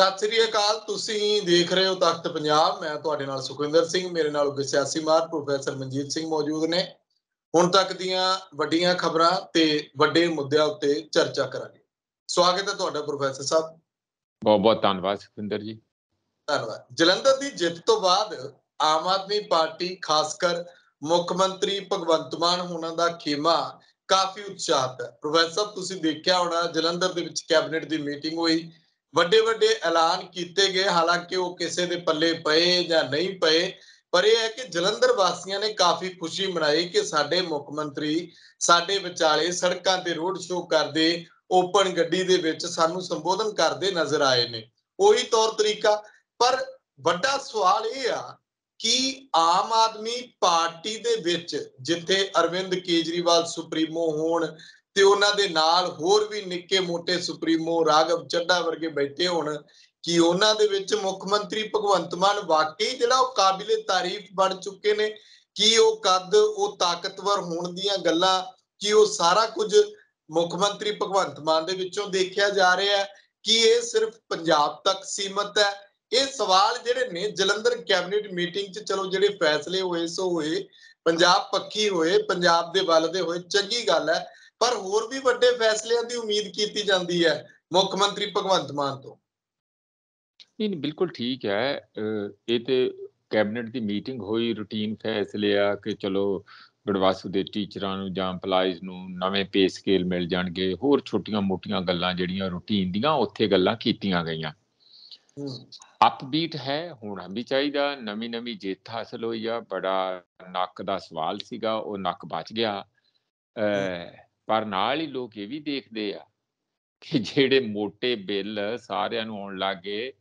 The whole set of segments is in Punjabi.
ਸਤਿ ਸ੍ਰੀ ਅਕਾਲ ਤੁਸੀਂ ਦੇਖ ਰਹੇ ਹੋ ਤਖਤ ਪੰਜਾਬ ਮੈਂ ਤੁਹਾਡੇ ਨਾਲ ਸੁਖਵਿੰਦਰ ਸਿੰਘ ਮੇਰੇ ਨਾਲ ਉੱਗੇ ਸਿਆਸੀ ਮਾਰ ਪ੍ਰੋਫੈਸਰ ਮਨਜੀਤ ਸਿੰਘ ਮੌਜੂਦ ਨੇ ਹੁਣ ਤੱਕ ਦੀਆਂ ਵੱਡੀਆਂ ਖਬਰਾਂ ਤੇ ਵੱਡੇ ਮੁੱਦਿਆਂ ਉੱਤੇ ਚਰਚਾ ਕਰਾਂਗੇ ਸਵਾਗਤ ਹੈ ਤੁਹਾਡਾ ਪ੍ਰੋਫੈਸਰ ਸਾਹਿਬ ਬਹੁਤ ਬਹੁਤ ਧੰਨਵਾਦ ਸੁਖਵਿੰਦਰ ਜੀ ਧੰਨਵਾਦ ਜਲੰਧਰ ਦੀ ਜਿੱਤ ਤੋਂ ਬਾਅਦ ਆਮ ਆਦਮੀ ਪਾਰਟੀ ਖਾਸ ਕਰ ਮੁੱਖ ਮੰਤਰੀ ਭਗਵੰਤ ਮਾਨ ਹੋਣਾ ਦਾ ਖੇਮਾ ਕਾਫੀ ਉਤਸ਼ਾਹਤ ਹੈ ਪ੍ਰੋਫੈਸਰ ਤੁਸੀਂ ਦੇਖਿਆ ਹੋਣਾ ਜਲੰਧਰ ਦੇ ਵਿੱਚ ਕੈਬਨਿਟ ਦੀ ਮੀਟਿੰਗ ਹੋਈ ਵੱਡੇ ਵੱਡੇ ਐਲਾਨ ਕੀਤੇ ਗਏ ਹਾਲਾਂਕਿ ਉਹ ਕਿਸੇ ਦੇ ਪੱਲੇ ਪਏ ਜਾਂ ਨਹੀਂ ਪਏ ਪਰ ਇਹ ਹੈ ਕਿ ਜਲੰਧਰ ਵਾਸੀਆਂ ਨੇ ਕਾਫੀ ਖੁਸ਼ੀ ਮਨਾਈ ਕਿ ਸਾਡੇ ਮੁੱਖ ਮੰਤਰੀ ਸਾਡੇ ਵਿਚਾਲੇ ਸੜਕਾਂ ਤੇ ਰੋਡ ਸ਼ੋਅ ਕਰਦੇ ਓਪਨ ਗੱਡੀ ਦੇ ਵਿੱਚ ਸਾਨੂੰ ਸੰਬੋਧਨ ਕਰਦੇ ਨਜ਼ਰ ਆਏ ਨੇ ਉਹੀ ਤੌਰ ਤਰੀਕਾ ਪਰ ਵੱਡਾ ਸਵਾਲ ਇਹ ਆ ਕਿ ਆਮ ਆਦਮੀ ਪਾਰਟੀ ਦੇ ਵਿੱਚ ਜਿੱਥੇ ਅਰਵਿੰਦ ਕੇਜਰੀਵਾਲ ਸੁਪਰੀਮੋ ਹੋਣ ਤੇ ਉਹਨਾਂ ਦੇ ਨਾਲ ਹੋਰ ਵੀ ਨਿੱਕੇ ਮੋਟੇ ਸੁਪਰੀਮੋ ਰਾਗਵ ਚੱਡਾ ਵਰਗੇ ਬੈਠੇ ਹੋਣ ਕਿ ਉਹਨਾਂ ਦੇ ਵਿੱਚ ਮੁੱਖ ਮੰਤਰੀ ਭਗਵੰਤ ਮਾਨ ਵਾਕਈ ਜਿਹੜਾ ਉਹ ਕਾਬਿਲੇ ਤਾਰੀਫ ਬਣ ਚੁੱਕੇ ਨੇ ਕਿ ਉਹ ਕੱਦ ਉਹ ਤਾਕਤਵਰ ਹੋਣ ਦੀਆਂ ਗੱਲਾਂ ਕਿ ਉਹ ਸਾਰਾ ਕੁਝ ਮੁੱਖ ਮੰਤਰੀ ਭਗਵੰਤ ਮਾਨ ਦੇ ਵਿੱਚੋਂ ਦੇਖਿਆ ਜਾ ਰਿਹਾ ਹੈ ਕਿ ਇਹ ਸਿਰਫ ਪੰਜਾਬ ਤੱਕ ਸੀਮਤ ਹੈ ਇਹ ਸਵਾਲ ਜਿਹੜੇ ਨੇ ਜਲੰਧਰ ਕੈਬਨਿਟ ਮੀਟਿੰਗ 'ਚ ਚਲੋ ਜਿਹੜੇ ਫੈਸਲੇ ਹੋਏ ਸੋ ਹੋਏ ਪੰਜਾਬ ਪੱਕੀ ਹੋਏ ਪੰਜਾਬ ਦੇ ਵੱਲ ਦੇ ਹੋਏ ਚੰਗੀ ਗੱਲ ਹੈ ਪਰ ਹੋਰ ਵੀ ਵੱਡੇ ਫੈਸਲਿਆਂ ਦੀ ਉਮੀਦ ਕੀਤੀ ਜਾਂਦੀ ਹੈ ਮੁੱਖ ਮੰਤਰੀ ਭਗਵੰਤ ਮਾਨ ਤੋਂ ਨਹੀਂ ਬਿਲਕੁਲ ਠੀਕ ਹੈ ਇਹ ਤੇ ਕੈਬਨਿਟ ਦੀ ਮੀਟਿੰਗ ਹੋਈ ਰੂਟੀਨ ਫੈਸਲੇ ਆ ਕਿ ਚਲੋ ਗੜਵਾਸੂ ਦੇ ਟੀਚਰਾਂ ਨੂੰ ਜਾਂ ਪਲਾਈਜ਼ ਨੂੰ ਨਵੇਂ ਪੇ ਸਕੇਲ ਮਿਲ ਜਾਣਗੇ ਹੋਰ ਛੋਟੀਆਂ-ਮੋਟੀਆਂ ਗੱਲਾਂ ਜਿਹੜੀਆਂ ਰੂਟੀਨ ਦੀਆਂ ਉੱਥੇ ਗੱਲਾਂ ਕੀਤੀਆਂ ਗਈਆਂ ਅਪਬੀਟ ਹੈ ਹੋਣਾ ਵੀ ਚਾਹੀਦਾ ਨਵੀਂ-ਨਵੀਂ ਜਿੱਤ ਹਾਸਲ ਹੋਈ ਆ ਬੜਾ ਨੱਕ ਦਾ ਸਵਾਲ ਸੀਗਾ ਉਹ ਨੱਕ ਬਚ ਗਿਆ ਪਰ ਨਾਲ ਹੀ ਲੋਕ ਇਹ ਵੀ ਦੇਖਦੇ ਆ ਕਿ ਜਿਹੜੇ ਮੋٹے ਬਿੱਲ ਸਾਰਿਆਂ ਨੂੰ ਆਉਣ ਲੱਗੇ